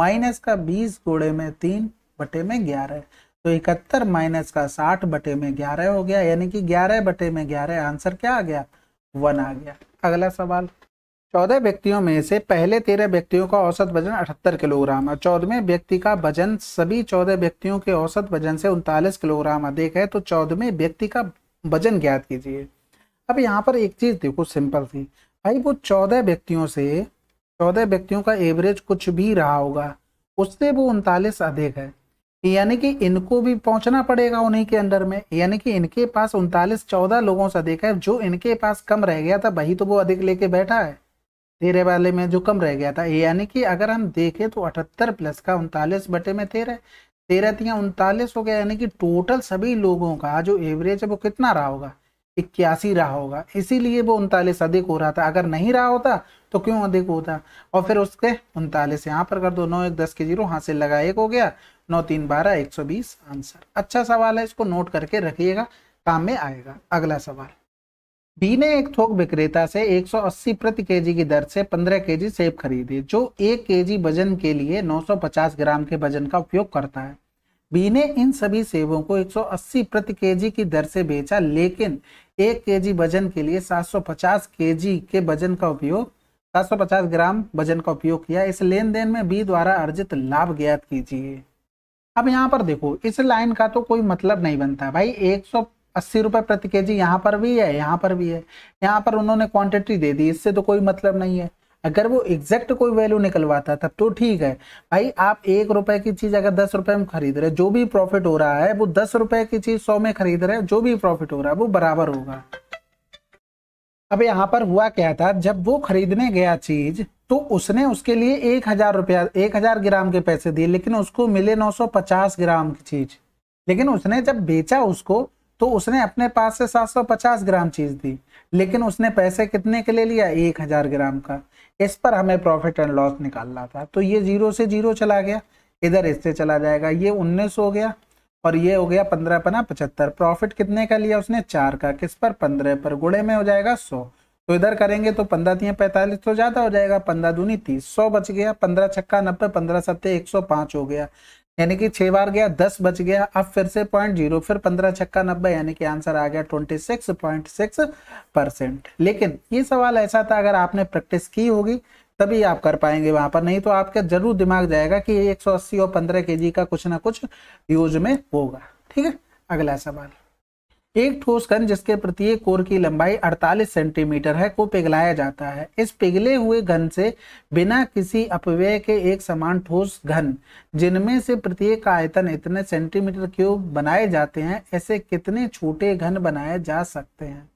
माइनस का बीस गुड़े में तीन बटे में ग्यारह तो इकहत्तर माइनस का साठ बटे में ग्यारह हो गया यानी कि ग्यारह बटे में ग्यारह आंसर क्या आ गया वन आ गया अगला सवाल चौदह व्यक्तियों में से पहले तेरह व्यक्तियों का औसत वजन अठहत्तर किलोग्राम और चौदहवें व्यक्ति का वजन सभी चौदह व्यक्तियों के औसत वजन से उनतालीस किलोग्राम अधिक है तो चौदहवें व्यक्ति का वजन ज्ञात कीजिए अब यहाँ पर एक चीज़ देखो सिंपल थी भाई वो चौदह व्यक्तियों से चौदह व्यक्तियों का एवरेज कुछ भी रहा होगा उससे वो उनतालीस अधिक है यानी कि इनको भी पहुंचना पड़ेगा उन्हीं के अंडर में यानी कि इनके पास उनतालीस चौदह लोगों से अधिक है जो इनके पास कम रह गया था वही तो वो अधिक लेके बैठा है तेरह वाले में जो कम रह गया था यानी कि अगर हम देखें तो अठहत्तर प्लस का उनतालीस बटे में तेरह तेरह तिया उनतालीस हो गया यानी कि टोटल सभी लोगों का जो एवरेज है वो कितना रहा होगा इक्यासी रहा होगा इसीलिए वो उनतालीस अधिक हो रहा था अगर नहीं रहा होता तो क्यों अधिक होता और फिर उसके उनतालीस यहाँ पर कर दो नौ एक दस के जीरो हाथ से लगा एक हो गया नौ तीन बारह एक सौ बीस आंसर अच्छा सवाल है इसको नोट करके रखिएगा काम में आएगा अगला सवाल बी ने एक थोक विक्रेता से 180 प्रति केजी की दर से 15 केजी सेब खरीदे जो एक केजी वजन के लिए 950 ग्राम के वजन का उपयोग करता है बी ने इन सभी सेबों को 180 प्रति केजी की दर से बेचा लेकिन एक केजी वजन के लिए 750 केजी के वजन का उपयोग 750 ग्राम वजन का उपयोग किया इस लेन देन में बी द्वारा अर्जित लाभ ज्ञात कीजिए अब यहाँ पर देखो इस लाइन का तो कोई मतलब नहीं बनता भाई एक अस्सी रुपये प्रति के जी यहाँ पर भी है यहाँ पर भी है यहाँ पर उन्होंने क्वांटिटी दे दी इससे तो कोई मतलब नहीं है अगर वो एग्जैक्ट कोई वैल्यू निकलवाता तब तो ठीक है भाई आप एक रुपए की चीज अगर दस रुपए में खरीद रहे जो भी प्रॉफिट हो रहा है वो दस रुपए की चीज सौ में खरीद रहे जो भी प्रॉफिट हो रहा है वो बराबर होगा अब यहाँ पर हुआ क्या था जब वो खरीदने गया चीज तो उसने उसके लिए एक हजार रुपया एक हजार ग्राम के पैसे दिए लेकिन उसको मिले नौ सौ पचास ग्राम की चीज लेकिन उसने जब बेचा उसको तो उसने अपने पास से 750 ग्राम चीज़ दी लेकिन उसने पैसे कितने के ले लिया एक हज़ार ग्राम का इस पर हमें प्रॉफिट एंड लॉस निकालना था तो ये जीरो से जीरो चला गया इधर इससे चला जाएगा ये उन्नीस हो गया और ये हो गया पंद्रह पना पचहत्तर प्रॉफिट कितने का लिया उसने चार का किस पर पंद्रह पर गुड़े में हो जाएगा सौ तो इधर करेंगे तो पंद्रह तीन पैंतालीस तो ज्यादा हो जाएगा पंद्रह दूनी तीस सौ बच गया पंद्रह छक्का नब्बे पंद्रह सत्ते एक सौ पांच हो गया यानी कि छह बार गया दस बच गया अब फिर से पॉइंट जीरो फिर पंद्रह छक्का नब्बे यानी कि आंसर आ गया twenty six point six percent लेकिन ये सवाल ऐसा था अगर आपने प्रैक्टिस की होगी तभी आप कर पाएंगे वहां पर नहीं तो आपका जरूर दिमाग जाएगा कि एक सौ अस्सी और पंद्रह के का कुछ ना कुछ यूज में होगा ठीक है अगला सवाल एक ठोस कण जिसके प्रत्येक कोर की लंबाई 48 सेंटीमीटर है को पिघलाया जाता है इस पिघले हुए घन से बिना किसी अपव्यय के एक समान ठोस घन जिनमें से प्रत्येक का आयतन इतने सेंटीमीटर क्यूब बनाए जाते हैं ऐसे कितने छोटे घन बनाए जा सकते हैं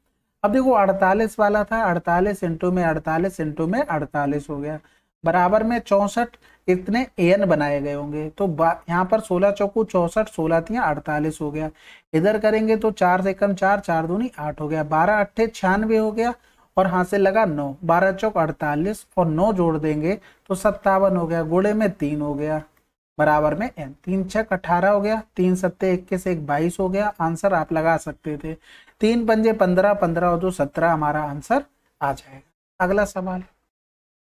अब देखो 48 वाला था 48 इंटू में 48 इंटू में 48 हो गया बराबर में चौसठ इतने एन बनाए गए होंगे तो यहाँ पर सोलह चौकू चौसठ सोलह तिया अड़तालीस हो गया इधर करेंगे तो चार से कम चार चार दूनी आठ हो गया बारह अट्ठे छियानवे हो गया और हाथ से लगा नौ बारह चौक अड़तालीस और नौ जोड़ देंगे तो सत्तावन हो गया गोड़े में तीन हो गया बराबर में एन तीन छक अठारह हो गया तीन सत्ते इक्कीस एक बाईस हो गया आंसर आप लगा सकते थे तीन पंजे पंद्रह पंद्रह और दो सत्रह हमारा आंसर आ जाएगा अगला सवाल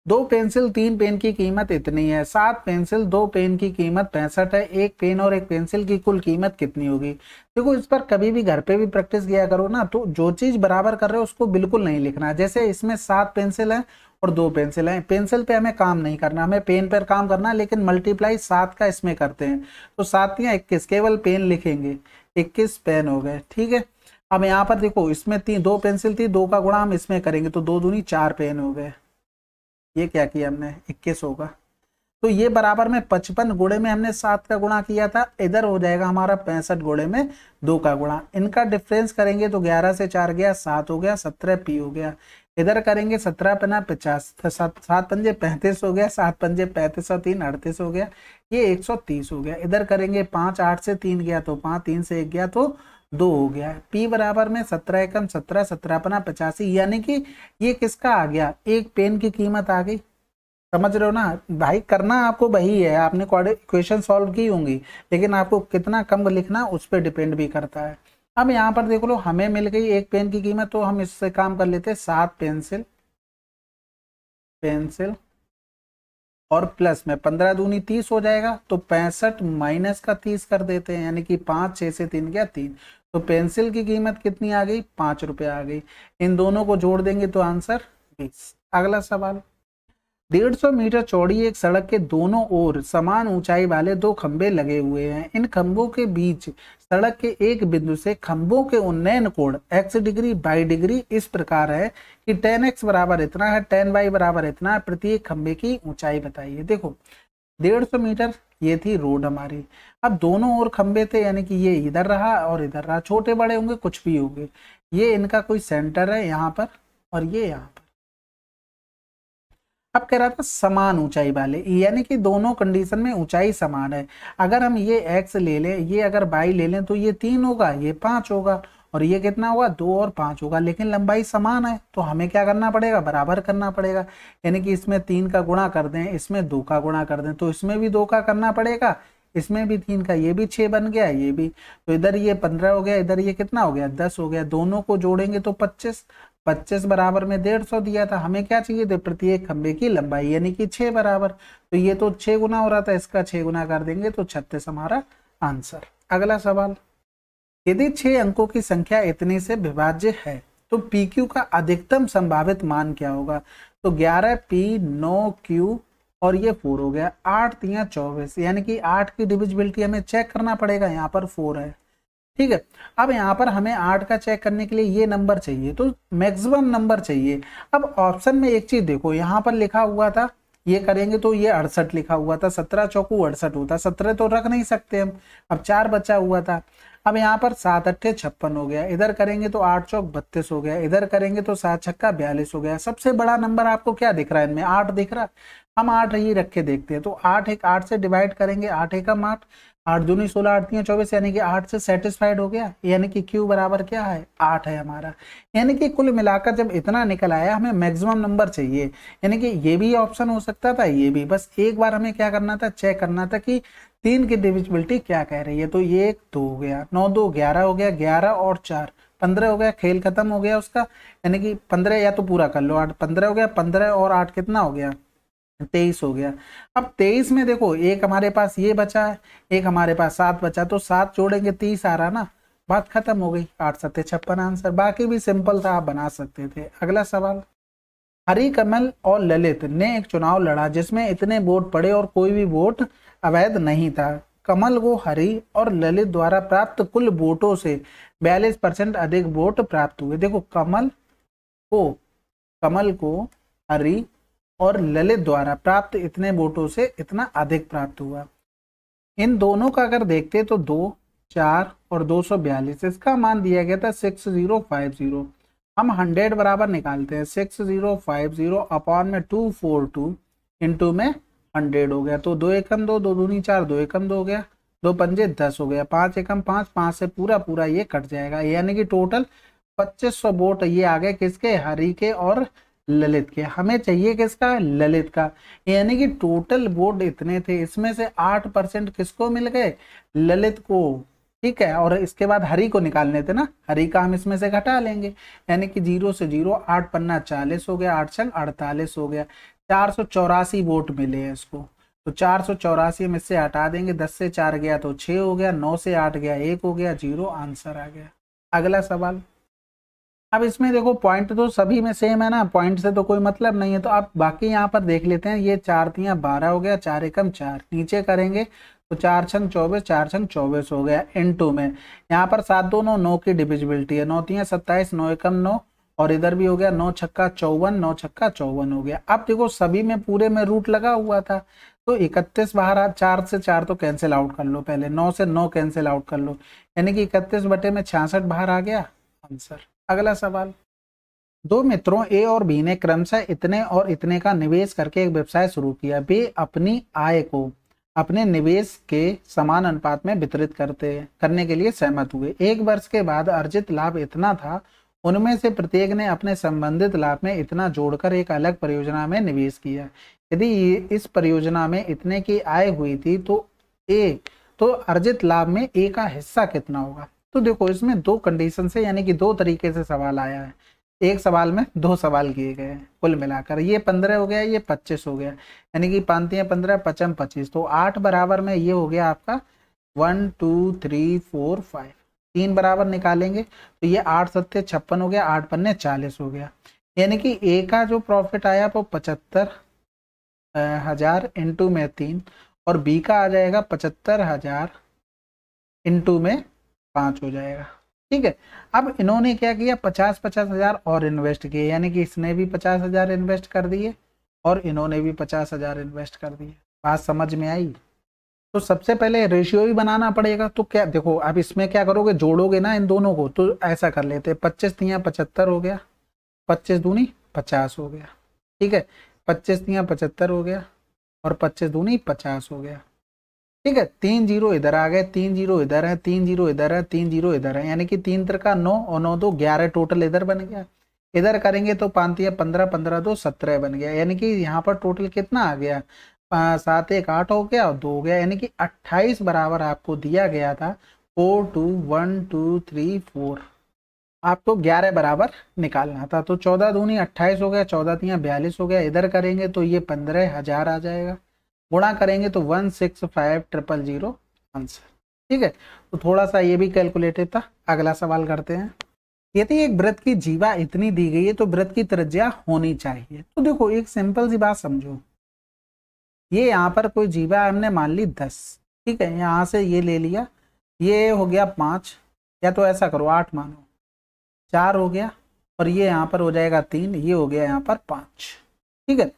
दो पेंसिल तीन पेन की कीमत इतनी है सात पेंसिल दो पेन की कीमत पैंसठ है एक पेन और एक पेंसिल की कुल कीमत कितनी होगी देखो इस पर कभी भी घर पे भी प्रैक्टिस किया करो ना तो जो चीज़ बराबर कर रहे हो उसको बिल्कुल नहीं लिखना जैसे इसमें सात पेंसिल है और दो पेंसिल हैं पेंसिल पे हमें काम नहीं करना हमें पेन पर काम करना लेकिन मल्टीप्लाई सात का इसमें करते हैं तो सात या इक्कीस केवल पेन लिखेंगे इक्कीस पेन हो गए ठीक है अब यहाँ पर देखो इसमें तीन दो पेंसिल थी दो का गुणा हम इसमें करेंगे तो दो दूनी चार पेन हो गए ये क्या किया हमने इक्कीस होगा तो ये बराबर में पचपन गुड़े में हमने सात का गुणा किया था इधर हो जाएगा हमारा पैंसठ गुड़े में दो का गुणा इनका डिफरेंस करेंगे तो ग्यारह से चार गया सात हो गया सत्रह पी हो गया इधर करेंगे सत्रह पना पचास तो सात पंजे पैंतीस हो गया सात पंजे पैंतीस और तीन अड़तीस हो गया ये एक सौ तीस हो गया इधर करेंगे पांच आठ से तीन गया तो पांच तीन से एक गया तो दो हो गया है पी बराबर में सत्रह एकम सत्रह सत्रह अपना पचासी यानी कि ये किसका आ गया एक पेन की कीमत आ गई समझ रहे हो ना भाई करना आपको वही है आपने क्वेश्चन सॉल्व की होंगी लेकिन आपको कितना कम लिखना उस पर डिपेंड भी करता है अब यहाँ पर देख लो हमें मिल गई एक पेन की कीमत तो हम इससे काम कर लेते हैं सात पेंसिल पेंसिल और प्लस में पंद्रह दूनी तीस हो जाएगा तो पैंसठ माइनस का तीस कर देते हैं यानी कि पांच छह से तीन गया तीन तो पेंसिल की कीमत कितनी आ गई पांच रुपये आ गई इन दोनों को जोड़ देंगे तो आंसर बीस अगला सवाल डेढ़ सौ मीटर चौड़ी एक सड़क के दोनों ओर समान ऊंचाई वाले दो खंबे लगे हुए हैं इन खंबों के बीच सड़क के एक बिंदु से खंबों के उन्नयन कोण x डिग्री बाई डिग्री इस प्रकार है कि टेन एक्स बराबर इतना है टेन वाई बराबर इतना है प्रत्येक खंबे की ऊंचाई बताइए देखो डेढ़ सौ मीटर ये थी रोड हमारी अब दोनों ओर खंबे थे यानी कि ये इधर रहा और इधर रहा छोटे बड़े होंगे कुछ भी होंगे ये इनका कोई सेंटर है यहाँ पर और ये यहाँ पर अब कह रहा था समान ऊंचाई वाले यानी कि दोनों कंडीशन में ऊंचाई समान है अगर हम ये एक्स ले लें ये अगर बाई ले लें तो ये तीन होगा ये पाँच होगा और ये कितना होगा दो और पाँच होगा लेकिन लंबाई समान है तो हमें क्या करना पड़ेगा बराबर करना पड़ेगा यानी कि इसमें तीन का गुणा कर दें इसमें दो का गुणा कर दें तो इसमें भी दो का करना पड़ेगा इसमें भी तीन का ये भी छः बन गया ये भी तो इधर ये पंद्रह हो गया इधर ये कितना हो गया दस हो गया दोनों को जोड़ेंगे तो पच्चीस पच्चीस बराबर में डेढ़ सौ दिया था हमें क्या चाहिए थे प्रत्येक खंबे की लंबाई यानी कि छः बराबर तो ये तो छः गुना हो रहा था इसका छः गुना कर देंगे तो छत्तीस हमारा आंसर अगला सवाल यदि छह अंकों की संख्या इतनी से विभाज्य है तो पी क्यू का अधिकतम संभावित मान क्या होगा तो ग्यारह पी नौ क्यू और ये फोर हो गया आठ तीन चौबीस यानी कि आठ की डिविजिबिलिटी हमें चेक करना पड़ेगा यहाँ पर फोर है ठीक है अब यहाँ पर हमें आठ का चेक करने के लिए ये नंबर चाहिए तो मैक्सिमम नंबर चाहिए अब ऑप्शन में एक चीज देखो यहाँ पर लिखा हुआ था ये करेंगे तो ये अड़सठ लिखा हुआ था सत्रह चौकू अड़सठ होता सत्रह तो रख नहीं सकते हम अब चार बचा हुआ था अब यहाँ पर सात अट्ठे छप्पन हो गया इधर करेंगे तो आठ चौक बत्तीस हो गया इधर करेंगे तो सात छक्का बयालीस हो गया सबसे बड़ा नंबर आपको क्या दिख रहा है इनमें आठ दिख रहा हम आठ ही रख के देखते हैं तो आठ एक आठ से डिवाइड करेंगे आठ एक आठ आठ दूनी सोलह आठती है चौबीस यानी कि आठ से सेटिस्फाइड हो गया यानी कि क्यू बराबर क्या है आठ है हमारा यानी कि कुल मिलाकर जब इतना निकल आया हमें मैक्सिमम नंबर चाहिए यानी कि ये भी ऑप्शन हो सकता था ये भी बस एक बार हमें क्या करना था चेक करना था कि तीन की डिविजिबिलिटी क्या कह रही है तो ये एक दो हो गया नौ दो ग्यारह हो गया ग्यारह और चार पंद्रह हो गया खेल खत्म हो गया उसका यानी कि पंद्रह या तो पूरा कर लो आठ पंद्रह हो गया पंद्रह और आठ कितना हो गया तेईस हो गया अब तेईस में देखो एक हमारे पास ये बचा है एक हमारे पास सात बचा तो सात जोड़ेंगे तीस आ रहा ना बात खत्म हो गई आठ सत्य छप्पन आंसर बाकी भी सिंपल था आप बना सकते थे अगला सवाल हरी कमल और ललित ने एक चुनाव लड़ा जिसमें इतने वोट पड़े और कोई भी वोट अवैध नहीं था कमल को हरी और ललित द्वारा प्राप्त कुल वोटों से बयालीस परसेंट अधिक वोट प्राप्त हुए देखो कमल को कमल को हरी और ललित द्वारा प्राप्त इतने वोटों से इतना अधिक प्राप्त हुआ इन दोनों का अगर देखते तो दो चार और दो सौ बयालीस इसका मान दिया गया था सिक्स जीरो फाइव जीरो हम हंड्रेड बराबर निकालते हैं six zero five zero upon में टू फोर टू इंटू में हंड्रेड हो गया तो दो एकम दो दो दूनी चार दो एकम दो हो गया दो पंजे दस हो गया पांच एकम पांच पांच से पूरा पूरा ये कट जाएगा यानी कि टोटल पच्चीस सौ वोट ये आ गए किसके हरी के और ललित के हमें चाहिए किसका ललित का यानी कि टोटल वोट इतने थे इसमें से आठ परसेंट किसको मिल गए ललित को ठीक है और इसके बाद हरी को निकालने थे ना हरी का हम इसमें से घटा लेंगे यानी कि जीरो से जीरो आठ पन्ना चालीस हो गया आठ छंग अड़तालीस हो गया चार सौ चौरासी वोट मिले हैं इसको तो चार सौ चौरासी में इससे हटा देंगे दस से चार गया तो छः हो गया नौ से आठ गया एक हो गया जीरो आंसर आ गया अगला सवाल अब इसमें देखो पॉइंट तो सभी में सेम है ना पॉइंट से तो कोई मतलब नहीं है तो आप बाकी यहाँ पर देख लेते हैं ये चार तिया बारह हो गया चार एकम चार नीचे करेंगे तो चार छंग चौबीस चार छंग चौबीस हो गया इन टू में यहाँ पर सात दो नौ नौ की डिविजिबिलिटी है नौ तियाँ सत्ताईस नौ एकम नौ और इधर भी हो गया नौ छक्का चौवन नौ छक्का चौवन हो गया अब देखो सभी में पूरे में रूट लगा हुआ था तो इकतीस बाहर आ चार से चार तो कैंसिल आउट कर लो पहले नौ से नौ कैंसिल आउट कर लो यानी कि इकतीस बटे में छियासठ बाहर आ गया आंसर अगला सवाल दो मित्रों ए और बी ने क्रमशः इतने और इतने का निवेश करके एक व्यवसाय शुरू किया वे अपनी आय को अपने निवेश के समान अनुपात में वितरित करते करने के लिए सहमत हुए एक वर्ष के बाद अर्जित लाभ इतना था उनमें से प्रत्येक ने अपने संबंधित लाभ में इतना जोड़कर एक अलग परियोजना में निवेश किया यदि इस परियोजना में इतने की आय हुई थी तो ए तो अर्जित लाभ में ए का हिस्सा कितना होगा तो देखो इसमें दो कंडीशन से यानी कि दो तरीके से सवाल आया है एक सवाल में दो सवाल किए गए हैं कुल मिलाकर ये पंद्रह हो गया ये पच्चीस हो गया यानी कि पांतियाँ पंद्रह पचम पच्चीस तो आठ बराबर में ये हो गया आपका one two three four five तीन बराबर निकालेंगे तो ये आठ सत्य छप्पन हो गया आठ पन्ने चालीस हो गया यानी कि ए का जो प्रॉफिट आया वो पचहत्तर हजार इंटू में तीन और बी का आ जाएगा पचहत्तर हजार इंटू में पाँच हो जाएगा ठीक है अब इन्होंने क्या किया पचास पचास हजार और इन्वेस्ट किए यानी कि इसने भी पचास हजार इन्वेस्ट कर दिए और इन्होंने भी पचास हजार इन्वेस्ट कर दिए बात समझ में आई तो सबसे पहले रेशियो भी बनाना पड़ेगा तो क्या देखो आप इसमें क्या करोगे जोड़ोगे ना इन दोनों को तो ऐसा कर लेते हैं पच्चीस दिया पचहत्तर हो गया पच्चीस दूनी पचास हो गया ठीक है पच्चीस दिया पचहत्तर हो गया और पच्चीस दूनी पचास हो गया ठीक है तीन जीरो इधर आ गए तीन जीरो इधर है तीन जीरो इधर है तीन जीरो इधर है यानी कि तीन तरह का नौ और नौ दो ग्यारह टोटल इधर बन गया इधर करेंगे तो पांतिया पंद्रह पंद्रह दो सत्रह बन गया यानी कि यहाँ पर टोटल कितना आ गया सात एक आठ हो गया और दो हो गया यानी कि अट्ठाईस बराबर आपको दिया गया था four two one two three four आपको ग्यारह बराबर निकालना था तो चौदह दूनी अट्ठाईस हो गया चौदह तीन बयालीस हो गया इधर करेंगे तो ये पंद्रह हजार आ जाएगा गुणा करेंगे तो one six five triple zero answer ठीक है तो थोड़ा सा ये भी कैलकुलेटेड था अगला सवाल करते हैं यदि एक व्रत की जीवा इतनी दी गई है तो व्रत की त्रिज्या होनी चाहिए तो देखो एक सिंपल सी बात समझो ये यहाँ पर कोई जीवा हमने मान ली दस ठीक है यहाँ से ये ले लिया ये हो गया पाँच या तो ऐसा करो आठ मानो चार हो गया और ये यहाँ पर हो जाएगा तीन ये हो गया यहाँ पर पाँच ठीक है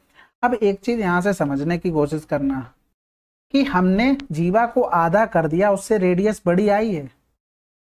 अब एक चीज़ यहाँ से समझने की कोशिश करना कि हमने जीवा को आधा कर दिया उससे रेडियस बड़ी आई है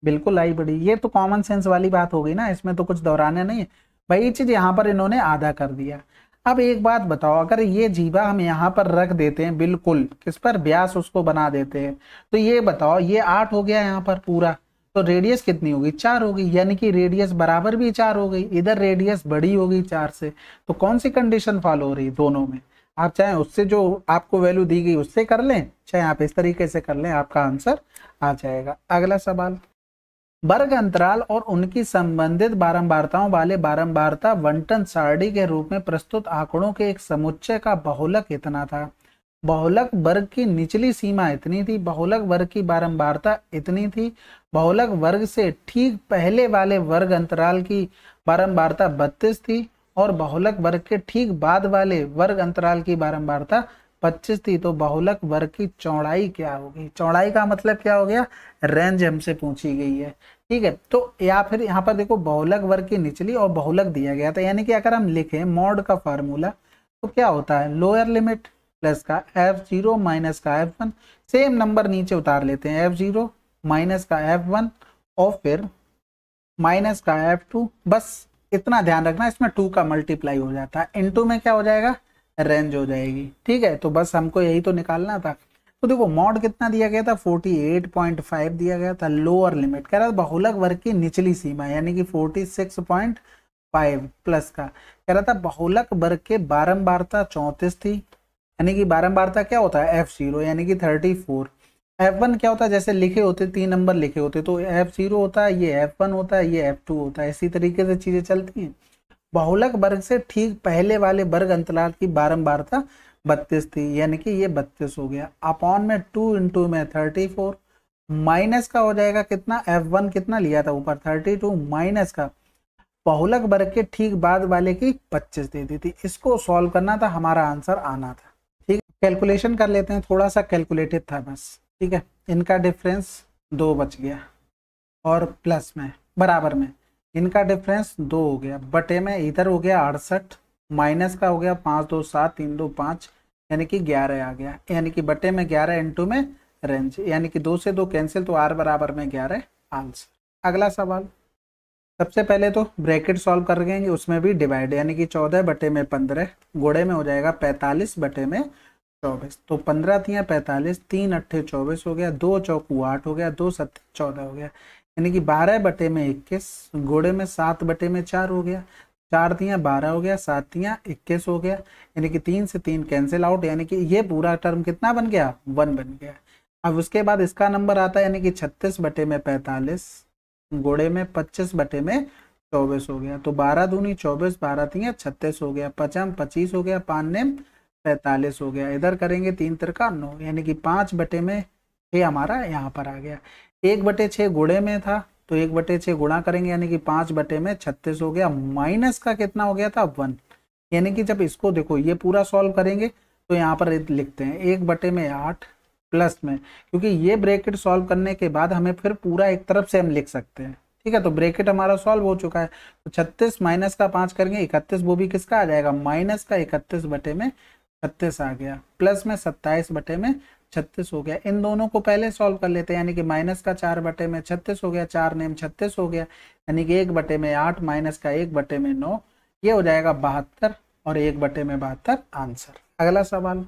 बिल्कुल आई बड़ी ये तो कॉमन सेंस वाली बात हो गई ना इसमें तो कुछ दोहराने नहीं है वही चीज़ यहाँ पर इन्होंने आधा कर दिया अब एक बात बताओ अगर ये जीवा हम यहाँ पर रख देते हैं बिल्कुल किस पर ब्यास उसको बना देते हैं तो ये बताओ ये आठ हो गया यहाँ पर पूरा तो रेडियस कितनी होगी चार होगी यानी कि रेडियस बराबर भी चार हो गई इधर रेडियस बड़ी होगी चार से तो कौन सी कंडीशन फॉलो हो रही दोनों में आप चाहे उससे जो आपको वैल्यू दी गई उससे कर लें चाहे आप इस तरीके से कर लें आपका आंसर आ जाएगा अगला सवाल वर्ग अंतराल और उनकी संबंधित बारंबारताओं वाले बारंबारता वंटन सारणी के रूप में प्रस्तुत आंकड़ों के एक समुच्चय का बहुलक इतना था बहुलक वर्ग की निचली सीमा इतनी थी बहुलक वर्ग की बारंबारता इतनी थी बहुलक वर्ग से ठीक पहले वाले वर्ग अंतराल की बारंबारता बत्तीस थी और बहुलक वर्ग के ठीक बाद वाले वर्ग अंतराल की बारंबारता 25 थी तो बहुलक वर्ग की चौड़ाई क्या होगी चौड़ाई का मतलब क्या हो गया रेंज हमसे पूछी गई है ठीक है तो या फिर यहाँ पर देखो बहुलक वर्ग की निचली और बहुलक दिया गया था तो यानी कि अगर हम लिखें मॉड का फार्मूला तो क्या होता है लोअर लिमिट प्लस का एफ जीरो माइनस का एफ वन सेम नंबर नीचे उतार लेते हैं एफ जीरो माइनस का एफ वन और फिर माइनस का एफ टू बस इतना ध्यान रखना इसमें टू का मल्टीप्लाई हो जाता है इन टू में क्या हो जाएगा रेंज हो जाएगी ठीक है तो बस हमको यही तो निकालना था तो देखो मॉड कितना दिया गया था 48.5 दिया गया था लोअर लिमिट कह रहा था बहुलक वर्ग की निचली सीमा यानी कि 46.5 प्लस का कह रहा था बहुलक वर्ग के बारम्बारता चौंतीस थी यानी कि बारम्बारता क्या होता है एफ जीरो यानी कि 34 एफ वन क्या होता है जैसे लिखे होते तीन नंबर लिखे होते तो एफ जीरो होता है ये एफ वन होता है ये एफ टू होता है इसी तरीके से चीज़ें चलती हैं बहुलक वर्ग से ठीक पहले वाले वर्ग अंतराल की बारंबारता बत्तीस थी यानी कि ये बत्तीस हो गया अपॉन में टू इंटू में थर्टी फोर माइनस का हो जाएगा कितना एफ वन कितना लिया था ऊपर थर्टी टू माइनस का बहुलक वर्ग के ठीक बाद वाले की पच्चीस दे दी थी इसको सॉल्व करना था हमारा आंसर आना था ठीक कैलकुलेशन कर लेते हैं थोड़ा सा कैलकुलेटेड था बस ठीक है इनका डिफरेंस दो बच गया और प्लस में बराबर में इनका डिफरेंस दो हो गया बटे में इधर हो गया अड़सठ माइनस का हो गया पाँच दो सात तीन दो पाँच यानी कि ग्यारह आ गया यानी कि बटे में ग्यारह इंटू में रेंज यानी कि दो से दो कैंसिल तो आर बराबर में ग्यारह आंसर अगला सवाल सबसे पहले तो ब्रैकेट सॉल्व कर गए उसमें भी डिवाइड यानी कि चौदह बटे में पंद्रह घोड़े में हो जाएगा पैंतालीस बटे में चौबीस तो पंद्रह थी पैंतालीस तीन अट्ठे चौबीस हो गया दो चौकू आठ हो गया दो सत्तर चौदह हो गया यानी कि बारह बटे में इक्कीस घोड़े में सात बटे में चार हो गया चार दिया बारह हो गया सात दिया इक्कीस हो गया यानी कि तीन से तीन कैंसिल आउट यानी कि ये पूरा टर्म कितना बन गया वन बन गया अब उसके बाद इसका नंबर आता है यानी कि छत्तीस बटे में पैंतालीस घोड़े में पच्चीस बटे में चौबीस हो गया तो बारह दूनी चौबीस बारह तीन छत्तीस हो गया पचम पच्चीस हो गया पान नेम पैंतालीस हो गया इधर करेंगे तीन तरका नौ यानी कि पाँच बटे में ये हमारा यहाँ पर आ गया एक बटे छः गुड़े में था तो एक बटे छः गुणा करेंगे यानी कि पाँच बटे में छत्तीस हो गया माइनस का कितना हो गया था वन यानी कि जब इसको देखो ये पूरा सॉल्व करेंगे तो यहाँ पर लिखते हैं एक बटे में आठ प्लस में क्योंकि ये ब्रेकेट सॉल्व करने के बाद हमें फिर पूरा एक तरफ से हम लिख सकते हैं ठीक है तो ब्रेकेट हमारा सॉल्व हो चुका है तो छत्तीस माइनस का पाँच करेंगे इकतीस वो भी किसका आ जाएगा माइनस का इकतीस बटे में छत्तीस आ गया प्लस में सत्ताईस बटे में छत्तीस हो गया इन दोनों को पहले सॉल्व कर लेते हैं यानी कि माइनस का चार बटे में छत्तीस हो गया चार नेम छत्तीस हो गया यानी कि एक बटे में आठ माइनस का एक बटे में नौ ये हो जाएगा बहत्तर और एक बटे में बहत्तर आंसर अगला सवाल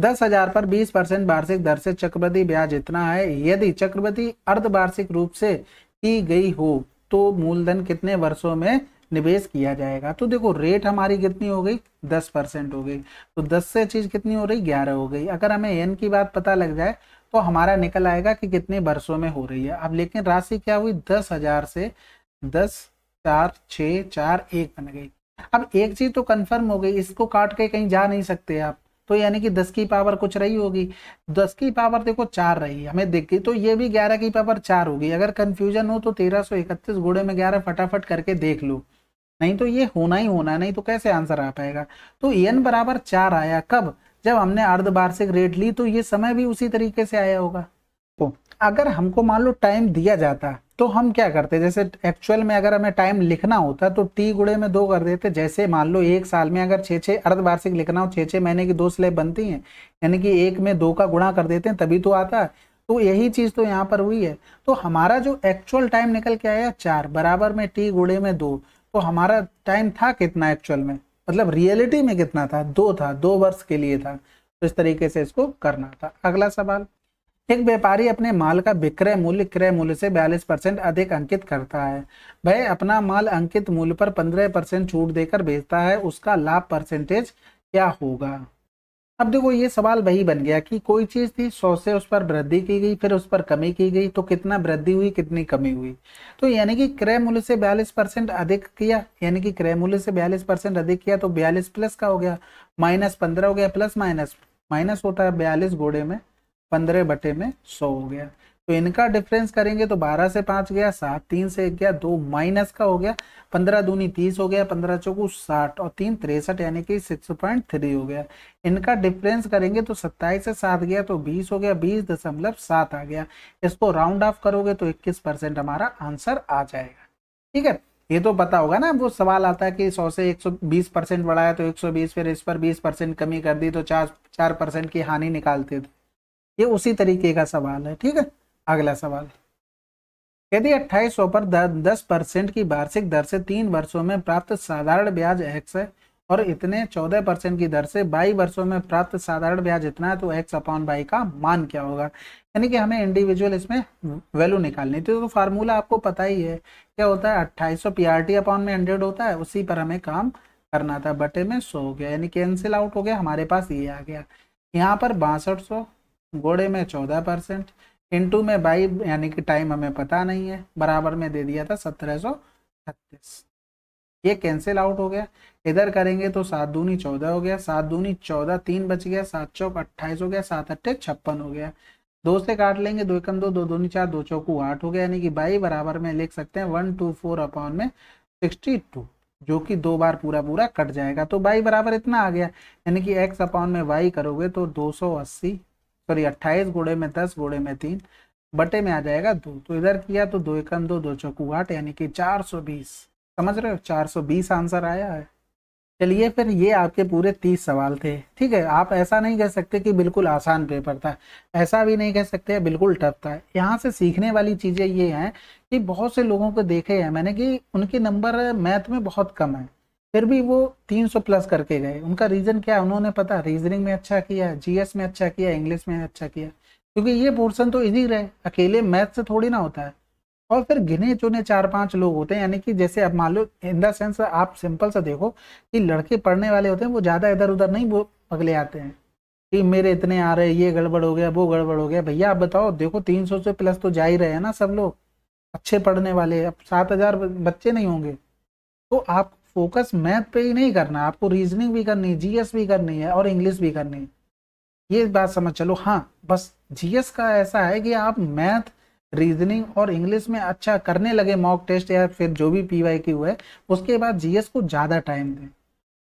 दस हजार पर बीस परसेंट वार्षिक दर से चक्रवृद्धि ब्याज इतना है यदि चक्रवृद्धि अर्धवार्षिक रूप से की गई हो तो मूलधन कितने वर्षों में निवेश किया जाएगा तो देखो रेट हमारी कितनी हो गई दस परसेंट हो गई तो दस से चीज़ कितनी हो रही ग्यारह हो गई अगर हमें एन की बात पता लग जाए तो हमारा निकल आएगा कि कितने वर्षों में हो रही है अब लेकिन राशि क्या हुई दस हजार से दस चार छ चार एक बन गई अब एक चीज़ तो कन्फर्म हो गई इसको काट के कहीं जा नहीं सकते आप तो यानी कि दस की पावर कुछ रही होगी दस की पावर देखो चार रही हमें देख तो ये भी ग्यारह की पावर चार होगी अगर कन्फ्यूजन हो तो तेरह सौ इकतीस घोड़े में ग्यारह फटाफट करके देख लो नहीं तो ये होना ही होना नहीं तो कैसे आंसर आ पाएगा तो एन बराबर चार आया कब जब हमने अर्धवार्षिक रेट ली तो ये समय भी उसी तरीके से आया होगा अगर हमको मान लो टाइम दिया जाता तो हम क्या करते जैसे एक्चुअल में अगर हमें टाइम लिखना होता तो टी गुड़े में दो कर देते जैसे मान लो एक साल में अगर छः छः अर्धवार्षिक लिखना हो छः छः महीने की दो स्लेब बनती हैं यानी कि एक में दो का गुणा कर देते हैं तभी तो आता है तो यही चीज़ तो यहाँ पर हुई है तो हमारा जो एक्चुअल टाइम निकल के आया चार बराबर में टी गुड़े में दो तो हमारा टाइम था कितना एक्चुअल में मतलब रियलिटी में कितना था दो था दो वर्ष के लिए था तो इस तरीके से इसको करना था अगला सवाल एक व्यापारी अपने माल का विक्रय मूल्य क्रय मूल्य से बयालीस परसेंट अधिक अंकित करता है वह अपना माल अंकित मूल्य पर पंद्रह परसेंट छूट देकर बेचता है उसका लाभ परसेंटेज क्या होगा अब देखो ये सवाल वही बन गया कि कोई चीज़ थी सौ से उस पर वृद्धि की गई फिर उस पर कमी की गई तो कितना वृद्धि हुई कितनी कमी हुई तो यानी कि क्रय मूल्य से बयालीस परसेंट अधिक किया यानी कि क्रय मूल्य से बयालीस परसेंट अधिक किया तो बयालीस प्लस का हो गया माइनस पंद्रह हो गया प्लस माइनस माइनस होता है बयालीस घोड़े में पंद्रह बटे में सौ हो गया तो इनका डिफरेंस करेंगे तो बारह से पांच गया सात तीन से एक गया दो माइनस का हो गया पंद्रह दूनी तीस हो गया पंद्रह चौकू साठ और तीन तिरसठ यानी कि सिक्स पॉइंट थ्री हो गया इनका डिफरेंस करेंगे तो सत्ताईस से सात गया तो बीस हो गया बीस दशमलव सात आ गया इसको राउंड ऑफ करोगे तो इक्कीस परसेंट हमारा आंसर आ जाएगा ठीक है ये तो पता होगा ना वो सवाल आता है कि 100 से 120 परसेंट बढ़ाया तो 120 फिर इस पर 20 परसेंट कमी कर दी तो चार चार परसेंट की हानि निकालते थे ये उसी तरीके का सवाल है ठीक है अगला सवाल यदि अट्ठाईस सौ पर दस परसेंट की वार्षिक दर से तीन वर्षों में प्राप्त साधारण ब्याज एक्स है और इतने चौदह परसेंट की दर से बाई वर्षों में प्राप्त साधारण ब्याज इतना है तो एक्स अपॉन बाई का मान क्या होगा यानी कि हमें इंडिविजुअल इसमें वैल्यू निकालनी थी तो फार्मूला आपको पता ही है क्या होता है अट्ठाईस सौ पी आर टी अपॉन में हंड्रेड होता है उसी पर हमें काम करना था बटे में सौ हो गया यानी कैंसिल आउट हो गया हमारे पास ये आ गया यहाँ पर बासठ सौ घोड़े में चौदह परसेंट इंटू में बाई यानी कि टाइम हमें पता नहीं है बराबर में दे दिया था सत्रह सौ छत्तीस ये कैंसिल आउट हो गया इधर करेंगे तो सात दूनी चौदह हो गया सात दूनी चौदह तीन बच गया सात चौक अट्ठाईस हो गया सात अट्ठे छप्पन हो गया दो से काट लेंगे दो एकम दो दो दूनी चार दो चौकू आठ हो गया यानी कि बाई बराबर में लिख सकते हैं वन टू फोर अपॉन में सिक्सटी टू जो कि दो बार पूरा पूरा कट जाएगा तो बाई बराबर इतना आ गया यानी कि एक्स अपॉन में वाई करोगे तो दो सौ अस्सी सॉरी अट्ठाईस गुड़े में दस गुड़े में तीन बटे में आ जाएगा दो तो इधर किया तो दो एकम दो दो चौकू आठ यानी कि चार सौ बीस समझ रहे हो चार सौ बीस आंसर आया है चलिए फिर ये आपके पूरे तीस सवाल थे ठीक है आप ऐसा नहीं कह सकते कि बिल्कुल आसान पेपर था ऐसा भी नहीं कह सकते बिल्कुल टफ था यहाँ से सीखने वाली चीज़ें ये हैं कि बहुत से लोगों को देखे हैं मैंने कि उनके नंबर मैथ में बहुत कम है फिर भी वो 300 प्लस करके गए उनका रीज़न क्या है उन्होंने पता रीजनिंग में अच्छा किया जीएस में अच्छा किया इंग्लिश में अच्छा किया क्योंकि ये पोर्सन तो इजी रहे अकेले मैथ से थोड़ी ना होता है और फिर गिने चुने चार पांच लोग होते हैं यानी कि जैसे अब मान लो इन द सेंस आप सिंपल सा देखो कि लड़के पढ़ने वाले होते हैं वो ज़्यादा इधर उधर नहीं वो पगले आते हैं कि मेरे इतने आ रहे ये गड़बड़ हो गया वो गड़बड़ हो गया भैया आप बताओ देखो तीन सौ से प्लस तो जा ही रहे हैं ना सब लोग अच्छे पढ़ने वाले अब सात हजार बच्चे नहीं होंगे तो आप फोकस मैथ पे ही नहीं करना आपको रीजनिंग भी करनी है जीएस भी करनी है और इंग्लिश भी करनी है ये बात समझ चलो हाँ बस जीएस का ऐसा है कि आप मैथ रीजनिंग और इंग्लिश में अच्छा करने लगे मॉक टेस्ट या फिर जो भी पी वाई क्यू है उसके बाद जीएस को ज़्यादा टाइम दें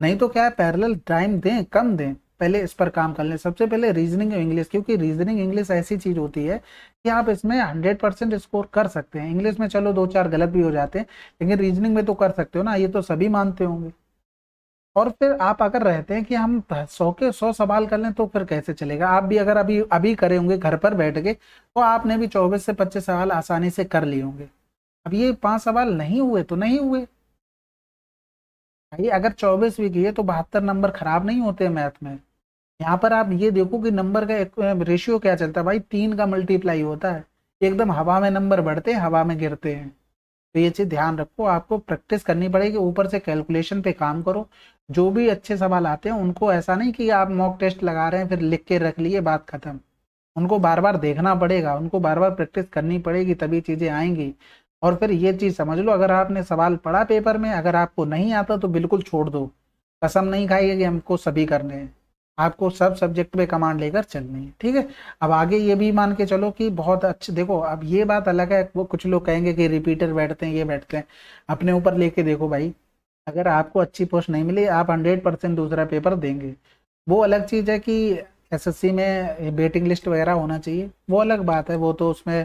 नहीं तो क्या है पैरल टाइम दें कम दें पहले इस पर काम कर लें सबसे पहले रीजनिंग इंग्लिश क्योंकि रीजनिंग इंग्लिश ऐसी चीज़ होती है कि आप इसमें हंड्रेड परसेंट स्कोर कर सकते हैं इंग्लिश में चलो दो चार गलत भी हो जाते हैं लेकिन रीजनिंग में तो कर सकते हो ना ये तो सभी मानते होंगे और फिर आप अगर रहते हैं कि हम सौ के सौ सवाल कर लें तो फिर कैसे चलेगा आप भी अगर अभी अभी करे होंगे घर पर बैठ के तो आपने भी चौबीस से पच्चीस सवाल आसानी से कर लिए होंगे अब ये पांच सवाल नहीं हुए तो नहीं हुए भाई अगर चौबीस वीक है तो बहत्तर नंबर खराब नहीं होते मैथ में यहाँ पर आप ये देखो कि नंबर का रेशियो क्या चलता है भाई तीन का मल्टीप्लाई होता है एकदम हवा में नंबर बढ़ते हैं हवा में गिरते हैं तो ये चीज़ ध्यान रखो आपको प्रैक्टिस करनी पड़ेगी ऊपर से कैलकुलेशन पे काम करो जो भी अच्छे सवाल आते हैं उनको ऐसा नहीं कि आप मॉक टेस्ट लगा रहे हैं फिर लिख के रख लिए बात खत्म उनको बार बार देखना पड़ेगा उनको बार बार प्रैक्टिस करनी पड़ेगी तभी चीज़ें आएंगी और फिर ये चीज़ समझ लो अगर आपने सवाल पढ़ा पेपर में अगर आपको नहीं आता तो बिल्कुल छोड़ दो कसम नहीं खाइए कि हमको सभी करने हैं आपको सब सब्जेक्ट पे कमांड लेकर चलनी है ठीक है अब आगे ये भी मान के चलो कि बहुत अच्छे देखो अब ये बात अलग है वो कुछ लोग कहेंगे कि रिपीटर बैठते हैं ये बैठते हैं अपने ऊपर लेके देखो भाई अगर आपको अच्छी पोस्ट नहीं मिली आप हंड्रेड परसेंट दूसरा पेपर देंगे वो अलग चीज़ है कि एसएससी में वेटिंग लिस्ट वगैरह होना चाहिए वो अलग बात है वो तो उसमें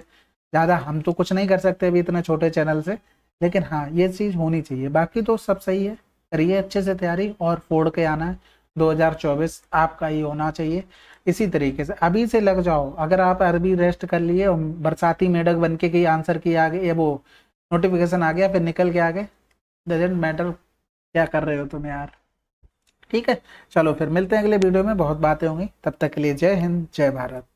ज़्यादा हम तो कुछ नहीं कर सकते अभी इतने छोटे चैनल से लेकिन हाँ ये चीज़ होनी चाहिए बाकी तो सब सही है करिए अच्छे से तैयारी और फोड़ के आना है 2024 आपका ये होना चाहिए इसी तरीके से अभी से लग जाओ अगर आप अरबी रेस्ट कर लिए और बरसाती मेढक बन के कहीं आंसर की आ गए ये वो नोटिफिकेशन आ गया फिर निकल के आ गए डजेंट मैटर क्या कर रहे हो तुम यार ठीक है चलो फिर मिलते हैं अगले वीडियो में बहुत बातें होंगी तब तक के लिए जय हिंद जय भारत